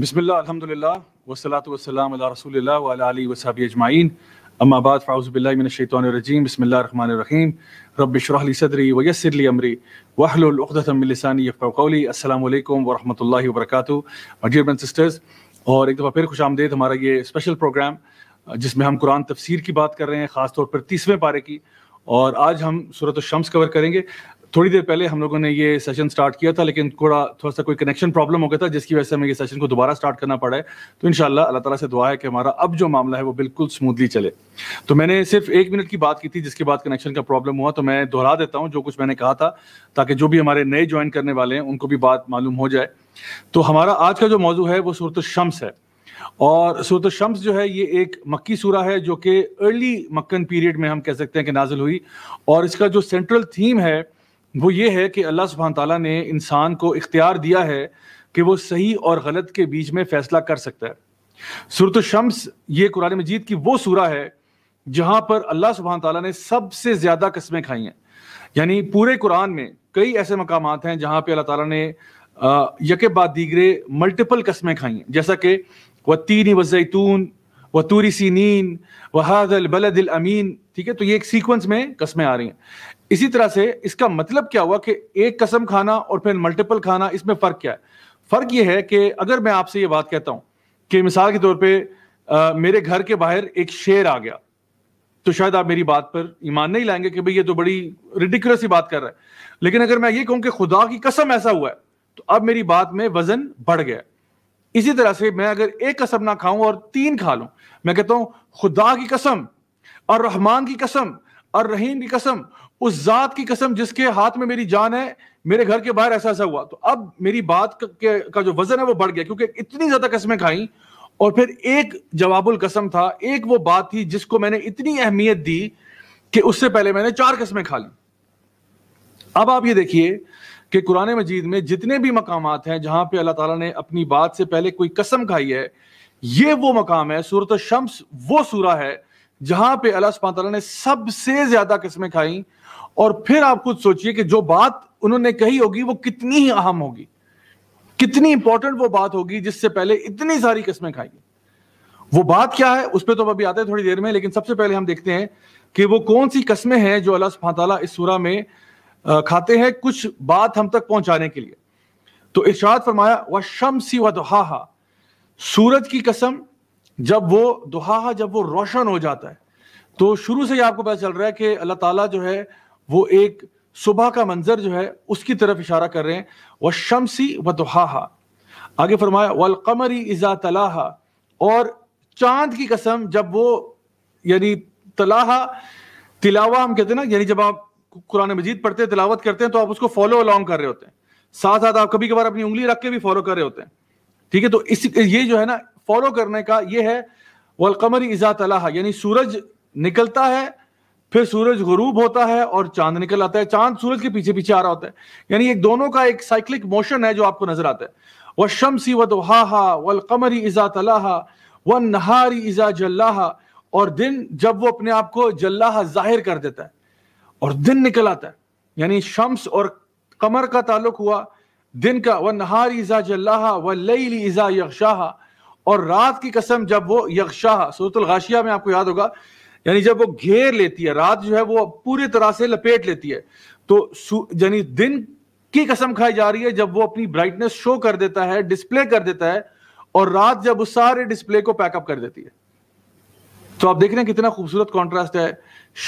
बिसमिल्ल अलहमदिल्ला वसलात वसलाम रसोल वाली वसाबी अजमाइन अम्माबाद फ़ाउज़बिल्लिमिनशैतरजीम बसमीम रबरहली सदरी वयसरली अमरी वाहलतमिलसानी फ़ौली अल्लाम वरहमल वर्क डियर एंड सिस्टर्स और एक दफ़ा फिर खुश आमदेद हमारा ये स्पेशल प्रोग्राम जिसमें हम कुरान तफसीर की बात कर रहे हैं ख़ासतौर पर तीसवें पारे की और आज हम सूरत शम्स कवर करेंगे थोड़ी देर पहले हम लोगों ने ये सेशन स्टार्ट किया था लेकिन थोड़ा थोड़ा सा कोई कनेक्शन प्रॉब्लम हो गया था जिसकी वजह से हमें ये सेशन को दोबारा स्टार्ट करना पड़ा है तो इनशाला अल्लाह ताला से दुआ है कि हमारा अब जो मामला है वो बिल्कुल स्मूथली चले तो मैंने सिर्फ एक मिनट की बात की थी जिसके बाद कनेक्शन का प्रॉब्लम हुआ तो मैं दोहरा देता हूँ जो कुछ मैंने कहा था ताकि जो भी हमारे नए ज्वाइन करने वाले हैं उनको भी बात मालूम हो जाए तो हमारा आज का जो मौजू है वो सूरत शम्स है और सूरत शम्स जो है ये एक मक्की सूरा है जो कि अर्ली मक्कन पीरियड में हम कह सकते हैं कि नाजिल हुई और इसका जो सेंट्रल थीम है वो ये है कि अल्लाह सुबहान तला ने इंसान को इख्तियार दिया है कि वो सही और गलत के बीच में फैसला कर सकता है सूरत शम्स ये कुरान मजीद की वो सूरा है जहां पर अल्लाह सुबहान तला ने सबसे ज़्यादा कस्में खाई हैं यानी पूरे कुरान में कई ऐसे मकाम हैं जहां पर अल्लाह तला ने यके बाद दीगरे मल्टीपल कस्में खाई हैं जैसा कि व तीन व जैतून व तूरी सीनीन वहादल बलदिल अमीन ठीक है तो ये एक सीक्वेंस में कस्में आ रही हैं इसी तरह से इसका मतलब क्या हुआ कि एक कसम खाना और फिर मल्टीपल खाना इसमें फर्क क्या है फर्क यह है कि अगर मैं आपसे ये बात कहता हूं कि मिसाल के तौर पर मेरे घर के बाहर एक शेर आ गया तो शायद आप मेरी बात पर ईमान नहीं लाएंगे कि भाई ये तो बड़ी रिडिकुलस ही बात कर रहा है लेकिन अगर मैं ये कहूं कि खुदा की कसम ऐसा हुआ है तो अब मेरी बात में वजन बढ़ गया इसी तरह से मैं अगर एक कसम ना खाऊं और तीन खा लूं मैं कहता हूं खुदा की कसम और रहमान की कसम और रहीम की कसम उस जात की कसम जिसके हाथ में मेरी जान है मेरे घर के बाहर ऐसा ऐसा हुआ तो अब मेरी बात का जो वजन है वो बढ़ गया क्योंकि इतनी ज्यादा कसमें खाई और फिर एक जवाबुल कसम था एक वो बात थी जिसको मैंने इतनी अहमियत दी कि उससे पहले मैंने चार कस्में खा ली अब आप ये देखिए कि कुरान मजीद में जितने भी मकाम हैं जहां पे अल्लाह ताला ने अपनी बात से पहले कोई कसम खाई है ये वो मकाम है सूरत शम्स वो सूरा है जहां पे अल्लाह ने सबसे ज्यादा कस्में खाई और फिर आप खुद सोचिए कि जो बात उन्होंने कही होगी वो कितनी ही अहम होगी कितनी इंपॉर्टेंट वो बात होगी जिससे पहले इतनी सारी किस्में खाएंगे वो बात क्या है उस पर तो अभी आते हैं थोड़ी देर में लेकिन सबसे पहले हम देखते हैं कि वो कौन सी कस्में हैं जो अल्लाह सुबहाना इस सूरा में खाते हैं कुछ बात हम तक पहुंचाने के लिए तो इर्शाद फरमाया व शमसी व दुहा सूरज की कसम जब वो दुहाहा जब वो रोशन हो जाता है तो शुरू से ही आपको पता चल रहा है कि अल्लाह ताला जो है वो एक सुबह का मंजर जो है उसकी तरफ इशारा कर रहे हैं वह शमसी व दुहा आगे फरमाया वल कमरी इज़ा तलाहा और चांद की कसम जब वो यानी तलाहा तिलावा हम कहते हैं ना यानी जब आप कुरान मजीद पढ़ते हैं तिलावत करते हैं तो आप उसको फॉलो अलॉन्ग कर रहे होते हैं साथ साथ आप कभी कभार अपनी उंगली रख के भी फॉलो कर रहे होते हैं ठीक है तो इस ये जो है ना फॉलो करने का ये है वलकमर इज़ा तलाहा यानी सूरज निकलता है फिर सूरज गरूब होता है और चांद निकल आता है चांद सूरज के पीछे पीछे आ रहा होता है यानी एक दोनों का एक साइक्लिक मोशन है जो आपको नजर आता है वह शमसी व दोहा वल कमरी इजा तलाहा व नहारी इजा जल्लाहा और दिन जब वो अपने आप को जल्लाहा जाहिर कर देता है और दिन निकल आता है यानी शम्स और कमर का ताल्लुक हुआ दिन का व नहार इज़ा जल्लाहा व लईल इज़ा यकशाहा और रात की कसम जब वो यकशाह सूरतुल गाशिया में आपको याद होगा यानी जब वो घेर लेती है रात जो है वो पूरी तरह से लपेट लेती है तो यानी दिन की कसम खाई जा रही है जब वो अपनी ब्राइटनेस शो कर देता है डिस्प्ले कर देता है और रात जब उस सारे डिस्प्ले को पैकअप कर देती है तो आप देख रहे हैं कितना खूबसूरत कॉन्ट्रास्ट है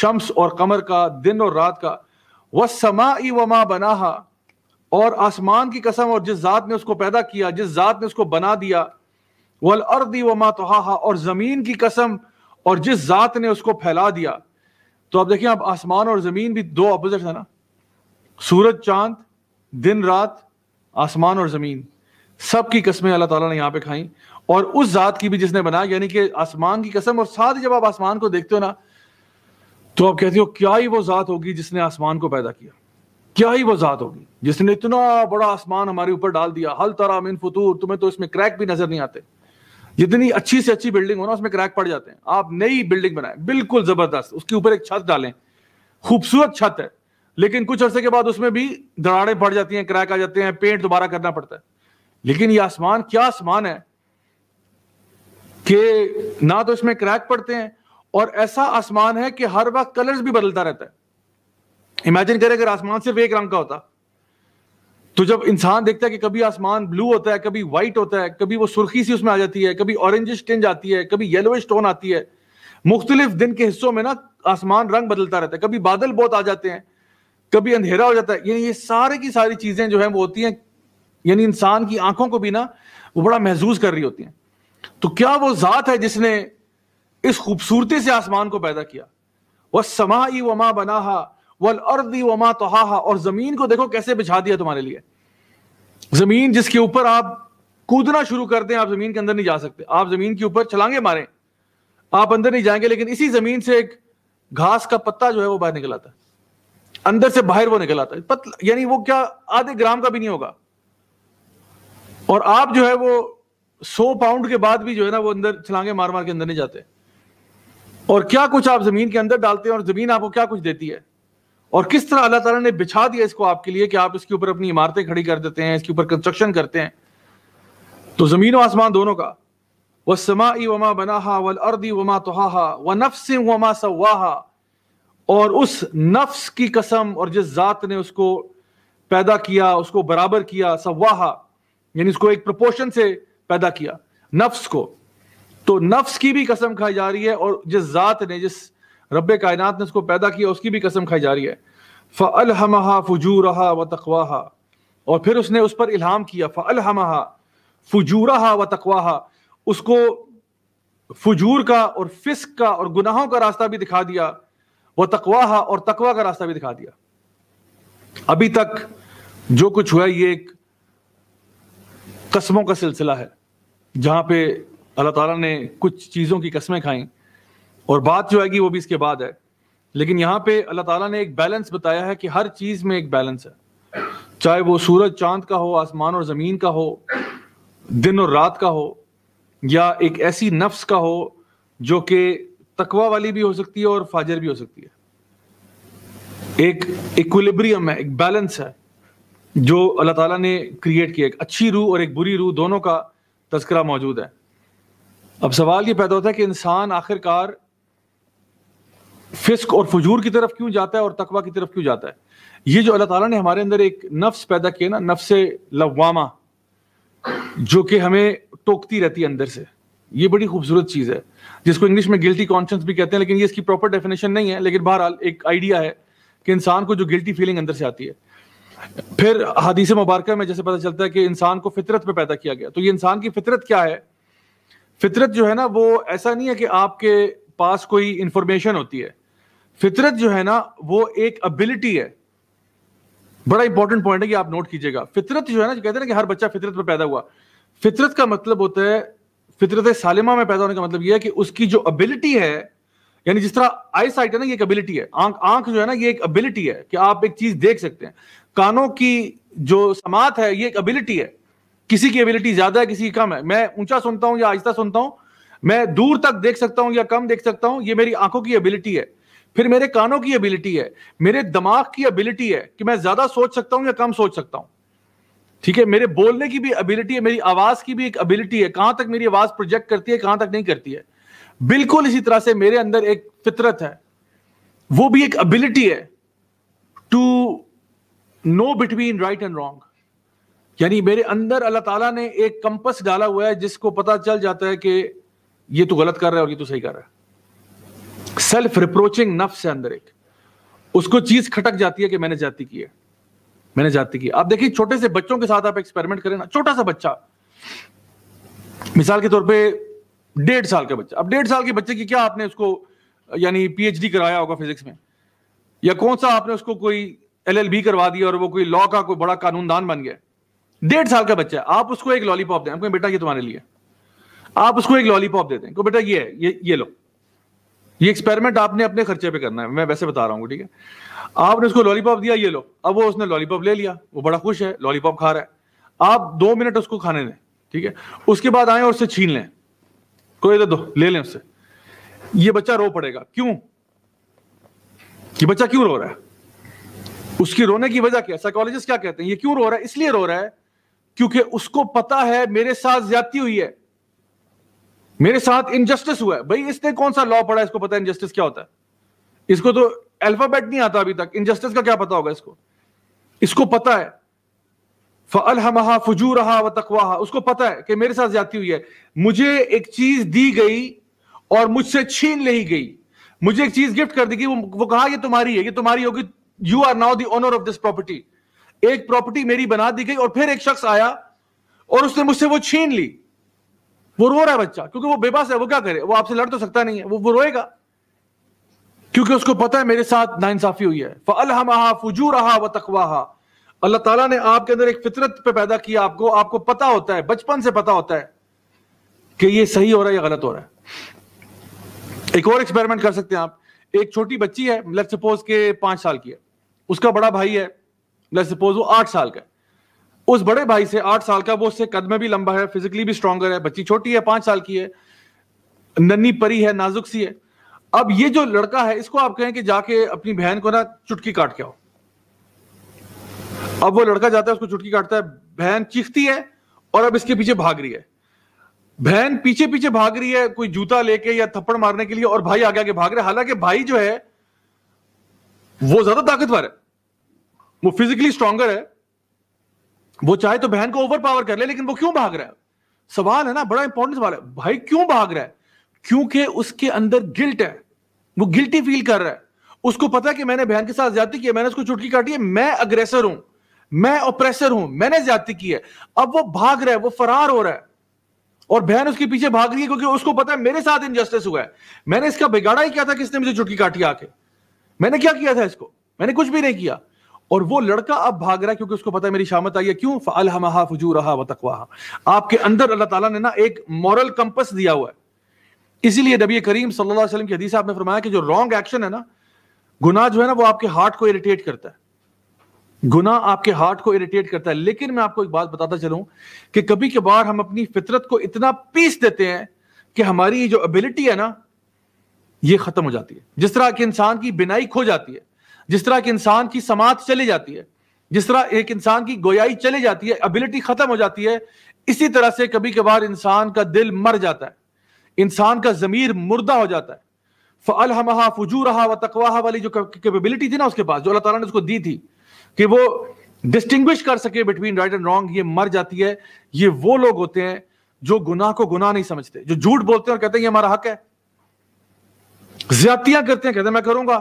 शम्स और कमर का दिन और रात का वह समा ई वमा बनाहा और आसमान की कसम और जिस जात ने उसको पैदा किया जिस जात ने उसको बना दिया वल अर्दी वमा तो और जमीन की कसम और जिस जात ने उसको फैला दिया तो आप देखिए अब आसमान और जमीन भी दो अपोजिट है ना सूरज चांद दिन रात आसमान और जमीन सब की कस्में अल्लाह ताला ने यहाँ पे खाई और उस जात की भी जिसने बनाया यानी कि आसमान की कसम और साथ ही जब आप आसमान को देखते हो ना तो आप कहते हो क्या ही वो जात होगी जिसने आसमान को पैदा किया क्या ही वो जात होगी जिसने इतना बड़ा आसमान हमारे ऊपर डाल दिया हल तरा मिन फतूर तुम्हें तो इसमें क्रैक भी नजर नहीं आते जितनी अच्छी से अच्छी बिल्डिंग हो ना उसमें क्रैक पड़ जाते हैं आप नई बिल्डिंग बनाए बिल्कुल जबरदस्त उसके ऊपर एक छत डालें खूबसूरत छत है लेकिन कुछ अर्से के बाद उसमें भी दरारें पड़ जाती हैं क्रैक आ जाते हैं पेंट दोबारा करना पड़ता है लेकिन ये आसमान क्या आसमान है कि ना तो इसमें क्रैक पड़ते हैं और ऐसा आसमान है कि हर वक्त कलर्स भी बदलता रहता है इमेजिन करें अगर आसमान सिर्फ एक रंग का होता तो जब इंसान देखता है कि कभी आसमान ब्लू होता है कभी व्हाइट होता है कभी वो सुर्खी सी उसमें आ जाती है कभी ऑरेंजिश टेंज आती है कभी येलो स्टोन आती है मुख्तलिफ दिन के हिस्सों में ना आसमान रंग बदलता रहता है कभी बादल बहुत आ जाते हैं कभी अंधेरा हो जाता है यानी ये सारे की सारी चीजें जो है वो होती हैं यानी इंसान की आंखों को भी ना वो बड़ा महसूस कर रही होती हैं तो क्या वो जात है जिसने इस खूबसूरती से आसमान को पैदा किया वह समा ही वमा बनाहा वल अर्दी वमा तोहा और जमीन को देखो कैसे बिछा दिया तुम्हारे लिए जमीन जिसके ऊपर आप कूदना शुरू कर हैं आप जमीन के अंदर नहीं जा सकते आप जमीन के ऊपर छलांगे मारे आप अंदर नहीं जाएंगे लेकिन इसी जमीन से एक घास का पत्ता जो है वो बाहर निकल आता है अंदर से बाहर वो निकल आता है पतला यानी वो क्या आधे ग्राम का भी नहीं होगा और आप जो है वो सौ पाउंड के बाद भी जो है ना वो अंदर छलांगे मार मार के अंदर नहीं जाते और क्या कुछ आप जमीन के अंदर डालते हैं और जमीन आपको क्या कुछ देती है और किस तरह अल्लाह तला ने बिछा दिया इसको आपके लिए कि आप इसके ऊपर अपनी इमारतें खड़ी कर देते हैं इसके ऊपर कंस्ट्रक्शन करते हैं तो ज़मीन व आसमान दोनों का व समाई वमा बनाहा वल अर्दी वमा तोहा वह नफ्स वमा सवाहा और उस नफ्स की कसम और जिस ज़ात ने उसको पैदा किया उसको बराबर किया सवाहा यानी उसको एक प्रपोर्शन से पैदा किया नफ्स को तो नफ्स की भी कसम खाई जा रही है और जिस ज़ात ने जिस रब कायनात ने उसको पैदा किया उसकी भी कसम खाई जा रही है फ़ल फजू रहा व तकवाहा और फिर उसने उस पर इल्हाम किया फ़ल फजू रहा व तकवाहा उसको फजूर का और फिस्क का और गुनाहों का रास्ता भी दिखा दिया वह तकवाहा और तकवा का रास्ता भी दिखा दिया अभी तक जो कुछ हुआ ये एक कस्मों का सिलसिला है जहाँ पे अल्लाह ताला ने कुछ चीज़ों की कस्में खाई और बात जो आएगी वो भी इसके बाद है लेकिन यहाँ पे अल्लाह ताला ने एक बैलेंस बताया है कि हर चीज़ में एक बैलेंस है चाहे वो सूरज चांद का हो आसमान और ज़मीन का हो दिन और रात का हो या एक ऐसी नफ्स का हो जो कि तकवा वाली भी हो सकती है और फाजर भी हो सकती है एक इक्विलिब्रियम है एक बैलेंस है जो अल्लाह ताला ने क्रिएट किया एक अच्छी रूह और एक बुरी रूह दोनों का तस्करा मौजूद है अब सवाल ये पैदा होता है कि इंसान आखिरकार फिस्क और फजूर की तरफ क्यों जाता है और तकवा की तरफ क्यों जाता है ये जो अल्लाह ताला ने हमारे अंदर एक नफ्स पैदा किया ना नफ्स लवामा जो कि हमें टोकती रहती है अंदर से ये बड़ी खूबसूरत चीज़ है जिसको इंग्लिश में गिल्टी कॉन्शियंस भी कहते हैं लेकिन ये इसकी प्रॉपर डेफिनेशन नहीं है लेकिन बहरहाल एक आइडिया है कि इंसान को जो गिल्टी फीलिंग अंदर से आती है फिर हदीस मुबारक में जैसे पता चलता है कि इंसान को फितरत में पैदा किया गया तो ये इंसान की फितरत क्या है फितरत जो है ना वो ऐसा नहीं है कि आपके पास कोई इंफॉर्मेशन होती है फितरत जो है ना वो एक अबिलिटी है बड़ा इंपॉर्टेंट पॉइंट है कि आप नोट कीजिएगा फितरत जो है ना कहते हैं ना कि हर बच्चा फितरत पर पैदा हुआ फितरत का मतलब होता है फितरत सालिमा में पैदा होने का मतलब यह है कि उसकी जो अबिलिटी है यानी जिस तरह आई साइट है ना ये एक एबिलिटी है आंख आंख जो है ना ये एक एबिलिटी है कि आप एक चीज देख सकते हैं कानों की जो समात है ये एक अबिलिटी है किसी की एबिलिटी ज्यादा है किसी की कम है मैं ऊंचा सुनता हूं या आहिस्ता सुनता हूँ मैं दूर तक देख सकता हूँ या कम देख सकता हूँ ये मेरी आंखों की एबिलिटी है फिर मेरे कानों की एबिलिटी है मेरे दिमाग की एबिलिटी है कि मैं ज्यादा सोच सकता हूं या कम सोच सकता हूं ठीक है मेरे बोलने की भी एबिलिटी है मेरी आवाज की भी एक एबिलिटी है कहां तक मेरी आवाज प्रोजेक्ट करती है कहां तक नहीं करती है बिल्कुल इसी तरह से मेरे अंदर एक फितरत है वो भी एक एबिलिटी है to know between right and wrong यानी मेरे अंदर अल्लाह ताला ने एक कंपस डाला हुआ है जिसको पता चल जाता है कि ये तू गलत कर रहा है और ये तू सही कर रहा है सेल्फ रिप्रोचिंग नफ्स है अंदर एक उसको चीज खटक जाती है कि मैंने जाति की है मैंने जाति की आप देखिए छोटे से बच्चों के साथ आप एक्सपेरिमेंट करें ना छोटा सा बच्चा मिसाल के तौर पे डेढ़ साल का बच्चा अब डेढ़ साल के बच्चे की क्या आपने उसको यानी पीएचडी कराया होगा फिजिक्स में या कौन सा आपने उसको कोई एलएलबी करवा दिया और वो कोई लॉ का कोई बड़ा कानूनदान बन गया डेढ़ साल का बच्चा है आप उसको एक लॉलीपॉप दें बेटा ये तुम्हारे लिए आप उसको एक लॉलीपॉप देते हैं बेटा ये है ये ये लो ये एक्सपेरिमेंट आपने अपने खर्चे पे करना है मैं वैसे बता रहा हूँ ठीक है आपने उसको लॉलीपॉप दिया ये लो अब वो उसने लॉलीपॉप ले लिया वो बड़ा खुश है लॉलीपॉप खा रहा है आप दो मिनट उसको खाने दें ठीक है उसके बाद आए और उससे छीन लें कोई दे दो ले लें उससे ये बच्चा रो पड़ेगा क्यों कि बच्चा क्यों रो रहा है उसकी रोने की वजह क्या साइकोलॉजिस्ट क्या कहते हैं ये क्यों रो रहा है इसलिए रो रहा है क्योंकि उसको पता है मेरे साथ ज्यादती हुई है मेरे साथ इनजस्टिस हुआ है भाई इसने कौन सा लॉ पढ़ा इसको पता है इनजस्टिस क्या होता है इसको तो अल्फाबेट नहीं आता अभी तक इनजस्टिस का क्या पता होगा इसको इसको पता है फलहमहा फजू रहा व तकवाहा उसको पता है कि मेरे साथ जाती हुई है मुझे एक चीज दी गई और मुझसे छीन ली गई मुझे एक चीज गिफ्ट कर दी गई वो, वो कहा ये तुम्हारी है ये तुम्हारी होगी you are now the owner of this property एक प्रॉपर्टी मेरी बना दी गई और फिर एक शख्स आया और उसने मुझसे वो छीन ली वो रो रहा है बच्चा क्योंकि वो बेबस है वो क्या करे वो आपसे लड़ तो सकता नहीं है वो वो रोएगा क्योंकि उसको पता है मेरे साथ नाइंसाफी हुई है फलहमहा रहा व तकवाहा अल्लाह ताला ने आपके अंदर एक फितरत पे पैदा किया आपको आपको पता होता है बचपन से पता होता है कि ये सही हो रहा है या गलत हो रहा है एक और एक्सपेरिमेंट कर सकते हैं आप एक छोटी बच्ची है लेट सपोज के पांच साल की है उसका बड़ा भाई है लेट सपोज वो आठ साल का है उस बड़े भाई से आठ साल का वो उससे कद में भी लंबा है फिजिकली भी स्ट्रांगर है बच्ची छोटी है पांच साल की है नन्नी परी है नाजुक सी है अब ये जो लड़का है इसको आप कहें कि जाके अपनी बहन को ना चुटकी काट के आओ अब वो लड़का जाता है उसको चुटकी काटता है बहन चीखती है और अब इसके पीछे भाग रही है बहन पीछे पीछे भाग रही है कोई जूता लेके या थप्पड़ मारने के लिए और भाई आगे आगे भाग रहे हालांकि भाई जो है वो ज्यादा ताकतवर है वो फिजिकली स्ट्रांगर है वो चाहे तो बहन को ओवर पावर कर ले, लेकिन वो क्यों भाग रहा है सवाल है ना बड़ा इंपॉर्टेंट सवाल है भाई क्यों भाग रहा है क्योंकि उसके अंदर गिल्ट है वो गिल्टी फील कर रहा है उसको पता है कि मैंने बहन के साथ ज्यादा किया मैंने उसको चुटकी काटी है मैं अग्रेसर हूं मैं ओप्रेसर हूं मैंने ज्यादा की है अब वो भाग रहा है वो फरार हो रहा है और बहन उसके पीछे भाग रही है क्योंकि उसको पता है मेरे साथ इनजस्टिस हुआ है मैंने इसका बिगाड़ा ही किया था किसने मुझे चुटकी काटी आके मैंने क्या किया था इसको मैंने कुछ भी नहीं किया और वो लड़का अब भाग रहा है क्योंकि उसको पता है मेरी शामत आई है क्यों फजू रहा व तकवाहा आपके अंदर अल्लाह ताला ने ना एक मॉरल कंपस दिया हुआ है इसीलिए नबी करीम सल्लल्लाहु अलैहि वसल्लम की हदीस आपने फरमाया कि जो रॉन्ग एक्शन है ना गुना जो है ना वो आपके हार्ट को इरिटेट करता है गुना आपके हार्ट को इरिटेट करता है लेकिन मैं आपको एक बात बताता चलूं कि कभी कभार हम अपनी फितरत को इतना पीस देते हैं कि हमारी जो एबिलिटी है ना ये खत्म हो जाती है जिस तरह के इंसान की बिनाई खो जाती है जिस तरह एक इंसान की समाज चली जाती है जिस तरह एक इंसान की गोयाई चली जाती है एबिलिटी खत्म हो जाती है इसी तरह से कभी कभार इंसान का दिल मर जाता है इंसान का जमीर मुर्दा हो जाता है फ़ल हमहा फजू रहा व तकवाहा वाली जो कैपेबिलिटी थी ना उसके पास जो अल्लाह तला ने उसको दी थी कि वो डिस्टिंग्विश कर सके बिटवीन राइट एंड रॉन्ग ये मर जाती है ये वो लोग होते हैं जो गुनाह को गुनाह नहीं समझते जो झूठ बोलते हैं और कहते हैं ये हमारा हक है ज्यादतियां करते हैं कहते हैं मैं करूंगा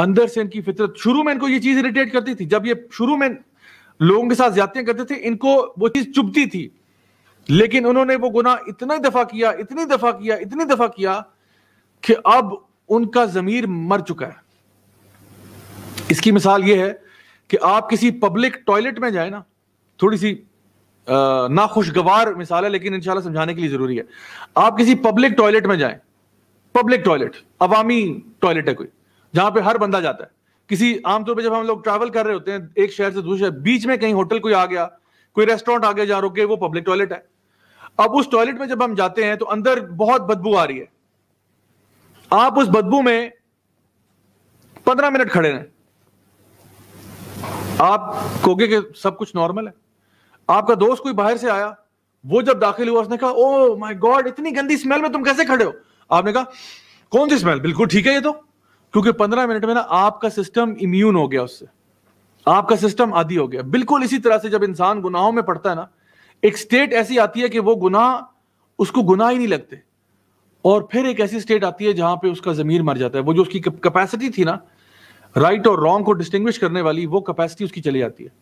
अंदर से इनकी फितरत शुरू में इनको ये चीज इरिटेट करती थी जब ये शुरू में लोगों के साथ ज्यादा करते थे इनको वो चीज चुभती थी लेकिन उन्होंने वो गुना इतना दफा किया इतनी दफा किया इतनी दफा किया कि अब उनका जमीर मर चुका है इसकी मिसाल ये है कि आप किसी पब्लिक टॉयलेट में जाए ना थोड़ी सी नाखुशगवार मिसाल है लेकिन इंशाल्लाह समझाने के लिए जरूरी है आप किसी पब्लिक टॉयलेट में जाए पब्लिक टॉयलेट अवामी टॉयलेट है कोई जहां पे हर बंदा जाता है किसी आमतौर पर जब हम लोग ट्रैवल कर रहे होते हैं एक शहर से दूसरे शहर बीच में कहीं होटल कोई आ गया कोई रेस्टोरेंट आ गया जहां रुके वो पब्लिक टॉयलेट है अब उस टॉयलेट में जब हम जाते हैं तो अंदर बहुत बदबू आ रही है आप उस बदबू में पंद्रह मिनट खड़े रहे आप कोगे के सब कुछ नॉर्मल है आपका दोस्त कोई बाहर से आया वो जब दाखिल हुआ उसने कहा ओ माय गॉड इतनी गंदी स्मेल में तुम कैसे खड़े हो आपने कहा कौन सी स्मेल बिल्कुल ठीक है ये तो क्योंकि पंद्रह मिनट में ना आपका सिस्टम इम्यून हो गया उससे आपका सिस्टम आदि हो गया बिल्कुल इसी तरह से जब इंसान गुनाहों में पड़ता है ना एक स्टेट ऐसी आती है कि वो गुनाह उसको गुनाह ही नहीं लगते और फिर एक ऐसी स्टेट आती है जहां पे उसका जमीर मर जाता है वो जो उसकी कैपेसिटी थी ना राइट और रॉन्ग को डिस्टिंग्विश करने वाली वो कैपेसिटी उसकी चली जाती है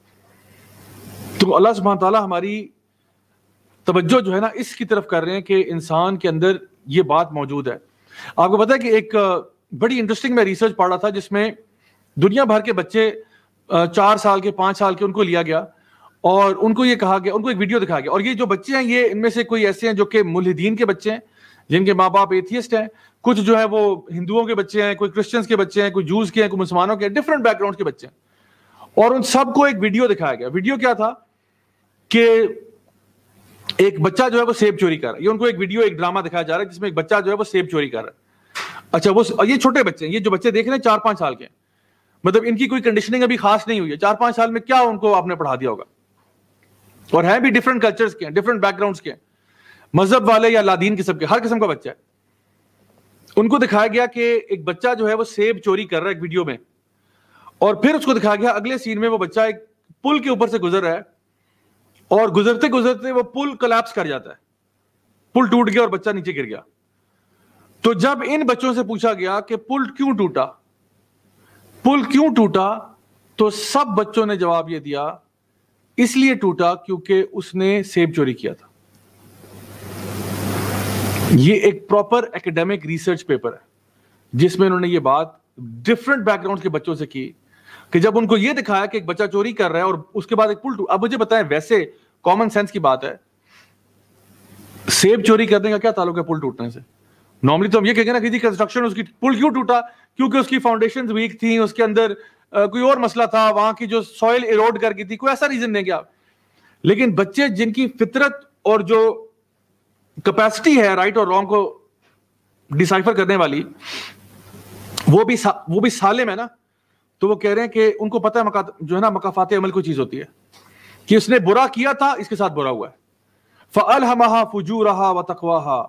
तो अल्लाह सुबह ताला हमारी तवज्जो जो है ना इसकी तरफ कर रहे हैं कि इंसान के अंदर ये बात मौजूद है आपको पता है कि एक बड़ी इंटरेस्टिंग मैं रिसर्च पढ़ रहा था जिसमें दुनिया भर के बच्चे चार साल के पांच साल के उनको लिया गया और उनको ये कहा गया उनको एक वीडियो दिखाया गया और ये जो बच्चे हैं ये इनमें से कोई ऐसे हैं जो कि मुलहिदीन के बच्चे हैं जिनके माँ बाप एथियस्ट हैं कुछ जो है वो हिंदुओं के बच्चे हैं कोई क्रिश्चियंस के बच्चे हैं कोई जूस के हैं कोई मुसलमानों के डिफरेंट बैकग्राउंड के बच्चे हैं और उन सबको एक वीडियो दिखाया गया वीडियो क्या था कि एक बच्चा जो है वो सेब चोरी कर रहा है ये उनको एक वीडियो एक ड्रामा दिखाया जा रहा है जिसमें एक बच्चा जो है वो सेब चोरी कर रहा है अच्छा वो ये छोटे बच्चे हैं ये जो बच्चे देख रहे हैं चार पांच साल के मतलब इनकी कोई कंडीशनिंग अभी खास नहीं हुई है चार पांच साल में क्या उनको आपने पढ़ा दिया होगा और है भी डिफरेंट कल्चर्स के हैं डिफरेंट बैकग्राउंड के हैं मजहब वाले या लादीन किस्म के हर किस्म का बच्चा है उनको दिखाया गया कि एक बच्चा जो है वो सेब चोरी कर रहा है एक वीडियो में और फिर उसको दिखाया गया अगले सीन में वो बच्चा एक पुल के ऊपर से गुजर रहा है और गुजरते गुजरते वो पुल कलेप्स कर जाता है पुल टूट गया और बच्चा नीचे गिर गया तो जब इन बच्चों से पूछा गया कि पुल क्यों टूटा पुल क्यों टूटा तो सब बच्चों ने जवाब यह दिया इसलिए टूटा क्योंकि उसने सेब चोरी किया था ये एक प्रॉपर एकेडमिक रिसर्च पेपर है जिसमें उन्होंने ये बात डिफरेंट बैकग्राउंड के बच्चों से की कि जब उनको ये दिखाया कि एक बच्चा चोरी कर रहा है और उसके बाद एक पुल टूट अब मुझे बताएं वैसे कॉमन सेंस की बात है सेब चोरी करने का क्या ताल्लुक है पुल टूटने से नॉर्मली तो हम ये कहेंगे ना कि जी कंस्ट्रक्शन उसकी पुल क्यों टूटा क्योंकि उसकी फाउंडेशन वीक थी उसके अंदर आ, कोई और मसला था वहां की जो सॉइल इरोड कर गई थी कोई ऐसा रीजन नहीं क्या लेकिन बच्चे जिनकी फितरत और जो कैपेसिटी है राइट और रॉन्ग को डिसाइफर करने वाली वो भी वो भी साले में ना तो वो कह रहे हैं कि उनको पता है मका जो है ना मकाफात अमल कोई चीज होती है कि उसने बुरा किया था इसके साथ बुरा हुआ है फ़ल हम फजू रहा व तकवाहा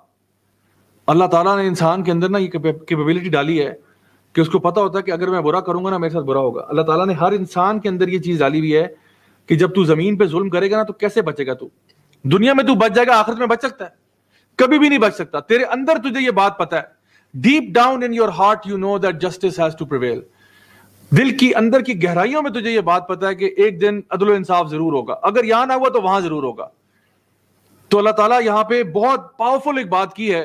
अल्लाह ताला ने इंसान के अंदर ना ये कैपेबिलिटी डाली है कि उसको पता होता है कि अगर मैं बुरा करूंगा ना मेरे साथ बुरा होगा अल्लाह ताला ने हर इंसान के अंदर ये चीज़ डाली हुई है कि जब तू ज़मीन पे जुल्म करेगा ना तो कैसे बचेगा तू दुनिया में तू बच जाएगा आखिरत में बच सकता है कभी भी नहीं बच सकता तेरे अंदर तुझे ये बात पता है deep down in your heart you know that justice has to prevail दिल की अंदर की गहराइयों में तुझे ये बात पता है कि एक दिन अदल इंसाफ जरूर होगा अगर यहां ना हुआ तो वहां जरूर होगा तो अल्लाह ताला यहां पे बहुत पावरफुल एक बात की है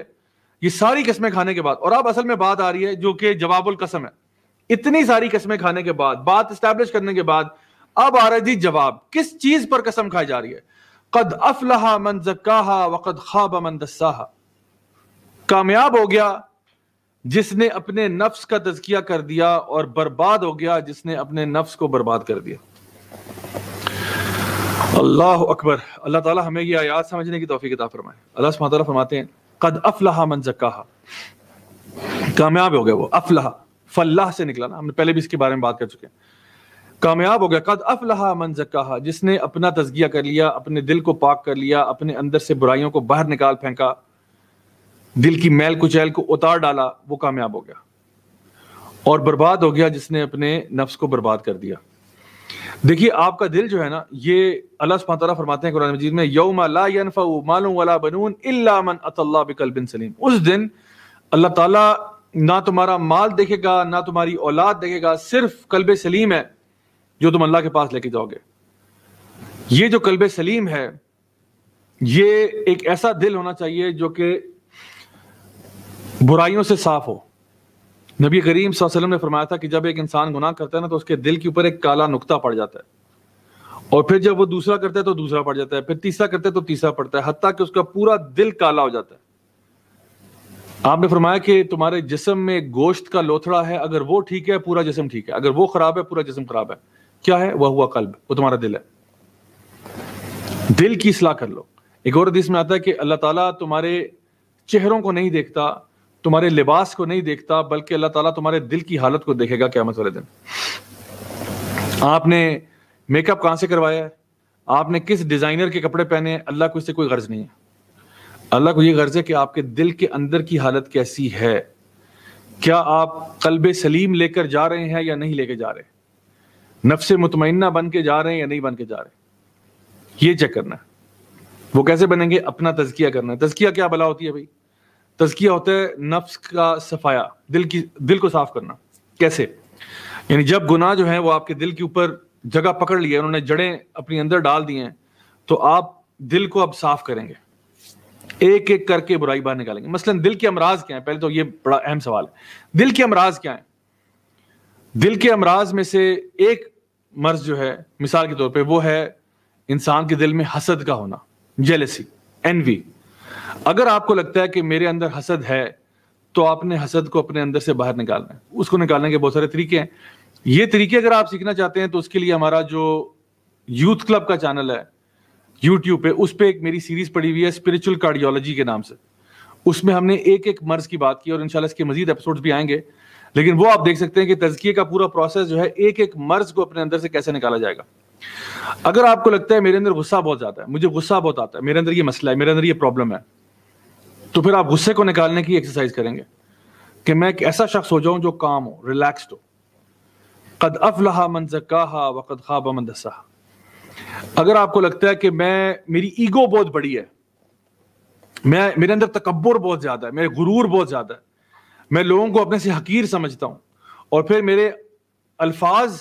ये सारी कस्में खाने के बाद और अब असल में बात आ रही है जो कि जवाबुल कसम है इतनी सारी कस्में खाने के बाद बात स्टैब्लिश करने के बाद अब आ रहा है जी जवाब किस चीज पर कसम खाई जा रही है कद अफलहा मन जका वक़द खाब मन दसाह कामयाब हो गया जिसने अपने नफ्स का तजकिया कर दिया और बर्बाद हो गया जिसने अपने नफ्स को बर्बाद कर दिया अल्लाह अकबर अल्लाह ताला हमें ये आयात समझने की तोफ़ी किताब फरमाए अल्लाह फरमाते हैं कद अफलाहा मन जका कामयाब हो गया वो अफलाह फल्लाह से निकला ना हमने पहले भी इसके बारे में बात कर चुके हैं कामयाब हो गया कद अफलाहा मन जका जिसने अपना तजगिया कर लिया अपने दिल को पाक कर लिया अपने अंदर से बुराइयों को बाहर निकाल फेंका दिल की मैल कुचैल को उतार डाला वो कामयाब हो गया और बर्बाद हो गया जिसने अपने नफ्स को बर्बाद कर दिया देखिए आपका दिल जो है ना ये अल्लाह सुबह फरमाते हैं कुरान मजीद में यौम ला मालूम वला बनून इल्ला मन अतल्ला बिकल्बिन सलीम उस दिन अल्लाह ताला ना तुम्हारा माल देखेगा ना तुम्हारी औलाद देखेगा सिर्फ कल्ब सलीम है जो तुम अल्लाह के पास लेके जाओगे ये जो कल्ब सलीम है ये एक ऐसा दिल होना चाहिए जो कि बुराइयों से साफ हो नबी करीम वसल्लम ने फरमाया था कि जब एक इंसान गुनाह करता है ना तो उसके दिल के ऊपर एक काला नुकता पड़ जाता है और फिर जब वो दूसरा करता है तो दूसरा पड़ जाता है फिर तीसरा करता है तो तीसरा पड़ता है हती कि उसका पूरा दिल काला हो जाता है आपने फरमाया कि तुम्हारे जिसम में गोश्त का लोथड़ा है अगर वो ठीक है पूरा जिसम ठीक है अगर वो खराब है पूरा जिसम खराब है क्या है वह हुआ कल्ब वो तुम्हारा दिल है दिल की सलाह कर लो एक और दिस में आता है कि अल्लाह ताला तुम्हारे चेहरों को नहीं देखता तुम्हारे लिबास को नहीं देखता बल्कि अल्लाह ताला तुम्हारे दिल की हालत को देखेगा क्यामत वाले दिन आपने मेकअप कहाँ से करवाया है आपने किस डिज़ाइनर के कपड़े पहने हैं अल्लाह को इससे कोई गर्ज नहीं है अल्लाह को ये गर्ज है कि आपके दिल के अंदर की हालत कैसी है क्या आप कल्ब सलीम लेकर जा रहे हैं या नहीं लेके जा रहे नफ्स मुतमना बन के जा रहे हैं या नहीं बन के जा रहे ये चेक करना है वो कैसे बनेंगे अपना तजकिया करना है तजकिया क्या भला होती है भाई तजकिया होता है नफ्स का सफाया दिल की दिल को साफ करना कैसे यानी जब गुनाह जो है वो आपके दिल के ऊपर जगह पकड़ लिया उन्होंने जड़ें अपने अंदर डाल दी हैं तो आप दिल को अब साफ करेंगे एक एक करके बुराई बाहर निकालेंगे मसलन दिल के अमराज क्या है पहले तो ये बड़ा अहम सवाल है दिल के अमराज क्या है दिल के अमराज में से एक मर्ज जो है मिसाल के तौर पे वो है इंसान के दिल में हसद का होना जेलसी एनवी अगर आपको लगता है कि मेरे अंदर हसद है तो आपने हसद को अपने अंदर से बाहर निकालना है उसको निकालने के बहुत सारे तरीके हैं ये तरीके अगर आप सीखना चाहते हैं तो उसके लिए हमारा जो यूथ क्लब का चैनल है यूट्यूब पे उस पर एक मेरी सीरीज पड़ी हुई है स्पिरिचुअल कार्डियोलॉजी के नाम से उसमें हमने एक एक मर्ज की बात की और इनशाला इसके मजीद एपिसोड भी आएंगे लेकिन वो आप देख सकते हैं कि तजकिए का पूरा प्रोसेस जो है एक एक मर्ज को अपने अंदर से कैसे निकाला जाएगा अगर आपको लगता है मेरे अंदर गुस्सा बहुत ज्यादा है मुझे गुस्सा बहुत आता है मेरे अंदर ये मसला है मेरे अंदर ये प्रॉब्लम है तो फिर आप गुस्से को निकालने की एक्सरसाइज करेंगे कि मैं एक ऐसा शख्स हो जाऊं जो काम हो रिलैक्स्ड हो कद अफलहा मन जका व कद खाबा मन दसा अगर आपको लगता है कि मैं मेरी ईगो बहुत बड़ी है मैं मेरे अंदर तकबर बहुत ज़्यादा है मेरे गुरूर बहुत ज़्यादा है मैं लोगों को अपने से हकीर समझता हूँ और फिर मेरे अल्फाज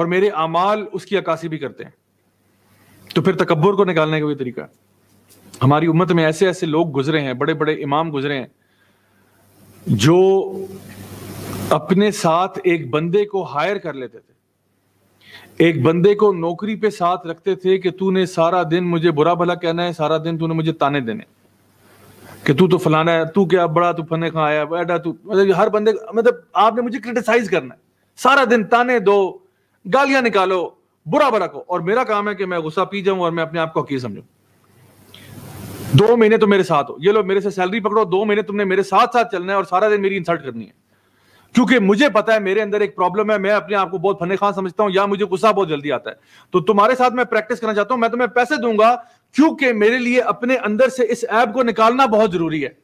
और मेरे अमाल उसकी अक्सी भी करते हैं तो फिर तकबर को निकालने का भी तरीका है हमारी उम्मत में ऐसे ऐसे लोग गुजरे हैं बड़े बड़े इमाम गुजरे हैं जो अपने साथ एक बंदे को हायर कर लेते थे एक बंदे को नौकरी पे साथ रखते थे कि तूने सारा दिन मुझे बुरा भला कहना है सारा दिन तूने मुझे ताने देने कि तू तो फलाना है तू क्या बड़ा तू फने कहा आया बैठा तू मतलब हर बंदे मतलब आपने मुझे क्रिटिसाइज करना है सारा दिन ताने दो गालियां निकालो बुरा भला को और मेरा काम है कि मैं गुस्सा पी जाऊं और मैं अपने आप को हकीर समझू दो महीने तो मेरे साथ हो ये लो मेरे से सैलरी पकड़ो दो महीने तुमने मेरे साथ साथ चलना है और सारा दिन मेरी इंसल्ट करनी है क्योंकि मुझे पता है मेरे अंदर एक प्रॉब्लम है मैं अपने आप को बहुत फने खान समझता हूं या मुझे गुस्सा बहुत जल्दी आता है तो तुम्हारे साथ मैं प्रैक्टिस करना चाहता हूं मैं तुम्हें पैसे दूंगा क्योंकि मेरे लिए अपने अंदर से इस ऐप को निकालना बहुत जरूरी है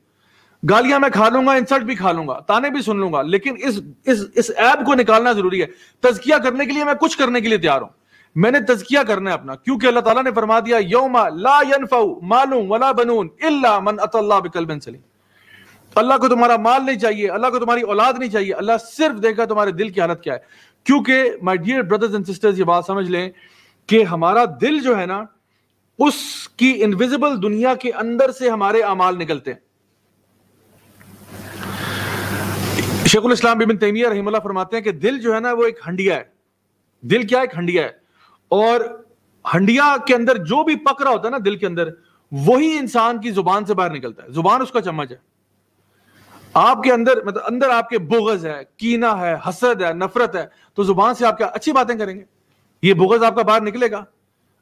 गालियां मैं खा लूंगा इंसल्ट भी खा लूंगा ताने भी सुन लूंगा लेकिन इस इस इस ऐप को निकालना जरूरी है तजकिया करने के लिए मैं कुछ करने के लिए तैयार हूं मैंने तजकिया करना है अपना क्योंकि अल्लाह ताला ने फरमा दिया यौमा ला यनफाउ मालूम वला बनून इल्ला मन अतल्ला बिकल्बिन सलीम अल्लाह को तुम्हारा माल नहीं चाहिए अल्लाह को तुम्हारी औलाद नहीं चाहिए अल्लाह सिर्फ देखा तुम्हारे दिल की हालत क्या है क्योंकि my dear brothers and sisters ये बात समझ लें कि हमारा दिल जो है ना उसकी इनविजिबल दुनिया के अंदर से हमारे अमाल निकलते हैं शेखुल इस्लाम बिबिन तैमिया रहीमल्ला फरमाते हैं कि दिल जो है ना वो एक हंडिया है दिल क्या एक हंडिया है और हंडिया के अंदर जो भी पक रहा होता है ना दिल के अंदर वही इंसान की जुबान से बाहर निकलता है जुबान उसका चम्मच है आपके अंदर मतलब अंदर आपके बुगज है कीना है हसद है नफरत है तो जुबान से आप क्या अच्छी बातें करेंगे ये बुगज आपका बाहर निकलेगा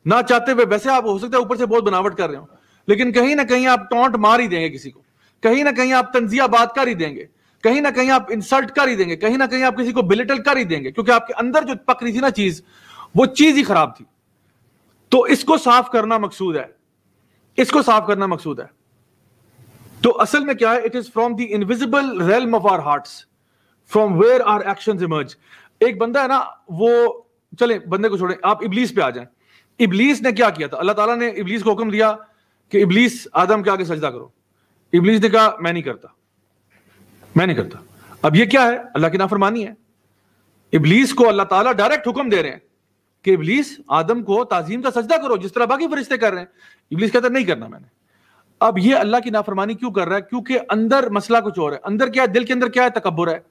ना चाहते हुए वैसे आप हो सकते हैं ऊपर से बहुत बनावट कर रहे हो लेकिन कहीं ना कहीं आप टोंट मार ही देंगे किसी को कहीं ना कहीं आप तंजिया बात कर ही देंगे कहीं ना कहीं आप इंसल्ट कर ही देंगे कहीं ना कहीं आप किसी को बिलिटल कर ही देंगे क्योंकि आपके अंदर जो पक रही थी ना चीज वो चीज ही खराब थी तो इसको साफ करना मकसूद है इसको साफ करना मकसूद है तो असल में क्या है it is from the invisible realm of our heart from where our action emerge एक बंदा है ना वो चले बंदे को छोड़े आप इबलीस पे आ जाए इबलीस ने क्या किया था अल्लाह ताला ने इबलीस को हुक्म दिया कि इबलीस आदम के आगे सजदा करो इबलीस ने कहा मैं नहीं करता मैं नहीं करता अब ये क्या है अल्लाह की नाफरमानी है इबलीस को अल्लाह ताला डायरेक्ट हुक्म दे रहे हैं कि इबलीस आदम को ताजीम का सजदा करो जिस तरह बाकी फरिश्ते कर रहे हैं इबलीस कहता नहीं करना मैंने अब ये अल्लाह की नाफरमानी क्यों कर रहा है क्योंकि अंदर मसला कुछ और है अंदर क्या है दिल के अंदर क्या है तकबर है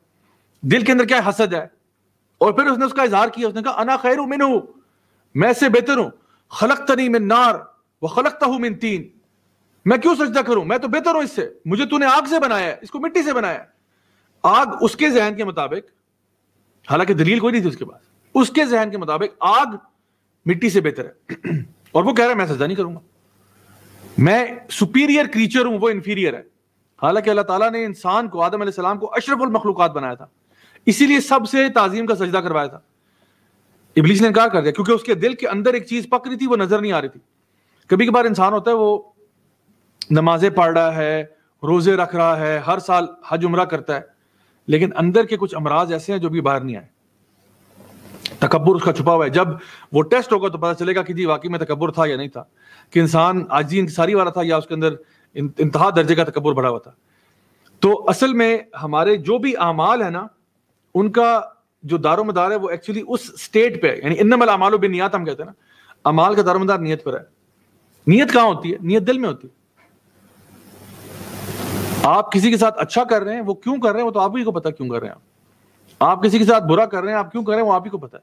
दिल के अंदर क्या है हसद है और फिर उसने उसका इजहार किया उसने कहा अना खैर मिन हूं मैं से बेहतर हूं खलक तनी मिन नार व खलकता हूं मिन तीन मैं क्यों सजदा करूं मैं तो बेहतर हूं इससे मुझे तूने आग से बनाया है इसको मिट्टी से बनाया है आग उसके जहन के मुताबिक हालांकि दलील कोई नहीं थी उसके पास उसके जहन के मुताबिक आग मिट्टी से बेहतर है और वो कह रहा है मैं सजा नहीं करूंगा मैं सुपीरियर क्रीचर हूं वो इन्फीरियर है हालांकि अल्लाह ताला ने इंसान को आदम सलाम को अशरफुल मखलूकत बनाया था इसीलिए सबसे ताजीम का सजदा करवाया था इबलीस ने इनकार कर दिया क्योंकि उसके दिल के अंदर एक चीज पक रही थी वो नजर नहीं आ रही थी कभी कभार इंसान होता है वो नमाजें पढ़ रहा है रोजे रख रहा है हर साल हज उमरा करता है लेकिन अंदर के कुछ अमराज ऐसे हैं जो भी बाहर नहीं आए तकबर उसका छुपा हुआ है जब वो टेस्ट होगा तो पता चलेगा कि जी वाकई में तकबर था या नहीं था कि इंसान आजी इंसारी वाला था या उसके अंदर इंतहा दर्जे का तकबर बढ़ा हुआ था तो असल में हमारे जो भी अमाल है ना उनका जो दारोमदार है वो एक्चुअली उस स्टेट पे है यानी इनमल अमालो बे नियात हम कहते हैं ना अमाल का दारोमदार नीयत पर है नीयत कहाँ होती है नीयत दिल में होती है आप किसी के साथ अच्छा कर रहे हैं वो क्यों कर रहे हैं वो तो आप ही को पता क्यों कर रहे हैं आप आप किसी के साथ बुरा कर रहे हैं आप क्यों कर रहे हैं वो आप ही को पता है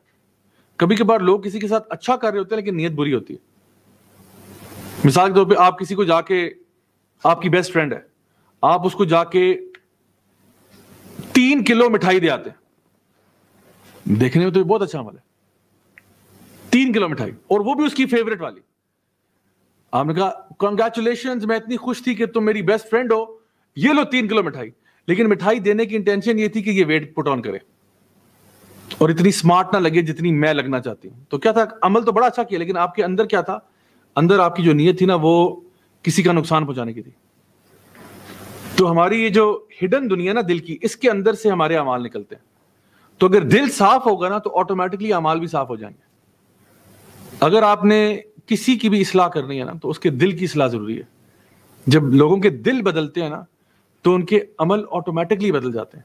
कभी कभार लोग किसी के साथ अच्छा कर रहे होते हैं लेकिन नीयत बुरी होती है मिसाल के तौर पर आप किसी को जाके आपकी बेस्ट फ्रेंड है आप उसको जाके तीन किलो मिठाई दे आते देखने में तो बहुत अच्छा अमल है तीन किलो मिठाई और वो भी उसकी फेवरेट वाली आपने कहा कंग्रेचुलेशन मैं इतनी खुश थी कि तुम मेरी बेस्ट फ्रेंड हो ये लो तीन किलो मिठाई लेकिन मिठाई देने की इंटेंशन ये थी कि ये वेट पुट ऑन करे और इतनी स्मार्ट ना लगे जितनी मैं लगना चाहती हूँ तो क्या था अमल तो बड़ा अच्छा किया लेकिन आपके अंदर क्या था अंदर आपकी जो नीयत थी ना वो किसी का नुकसान पहुंचाने की थी तो हमारी ये जो हिडन दुनिया ना दिल की इसके अंदर से हमारे अमाल निकलते हैं तो अगर दिल साफ होगा ना तो ऑटोमेटिकली अमाल भी साफ हो जाएंगे अगर आपने किसी की भी इसलाह करनी है ना तो उसके दिल की इसलाह जरूरी है जब लोगों के दिल बदलते हैं ना तो उनके अमल ऑटोमेटिकली बदल जाते हैं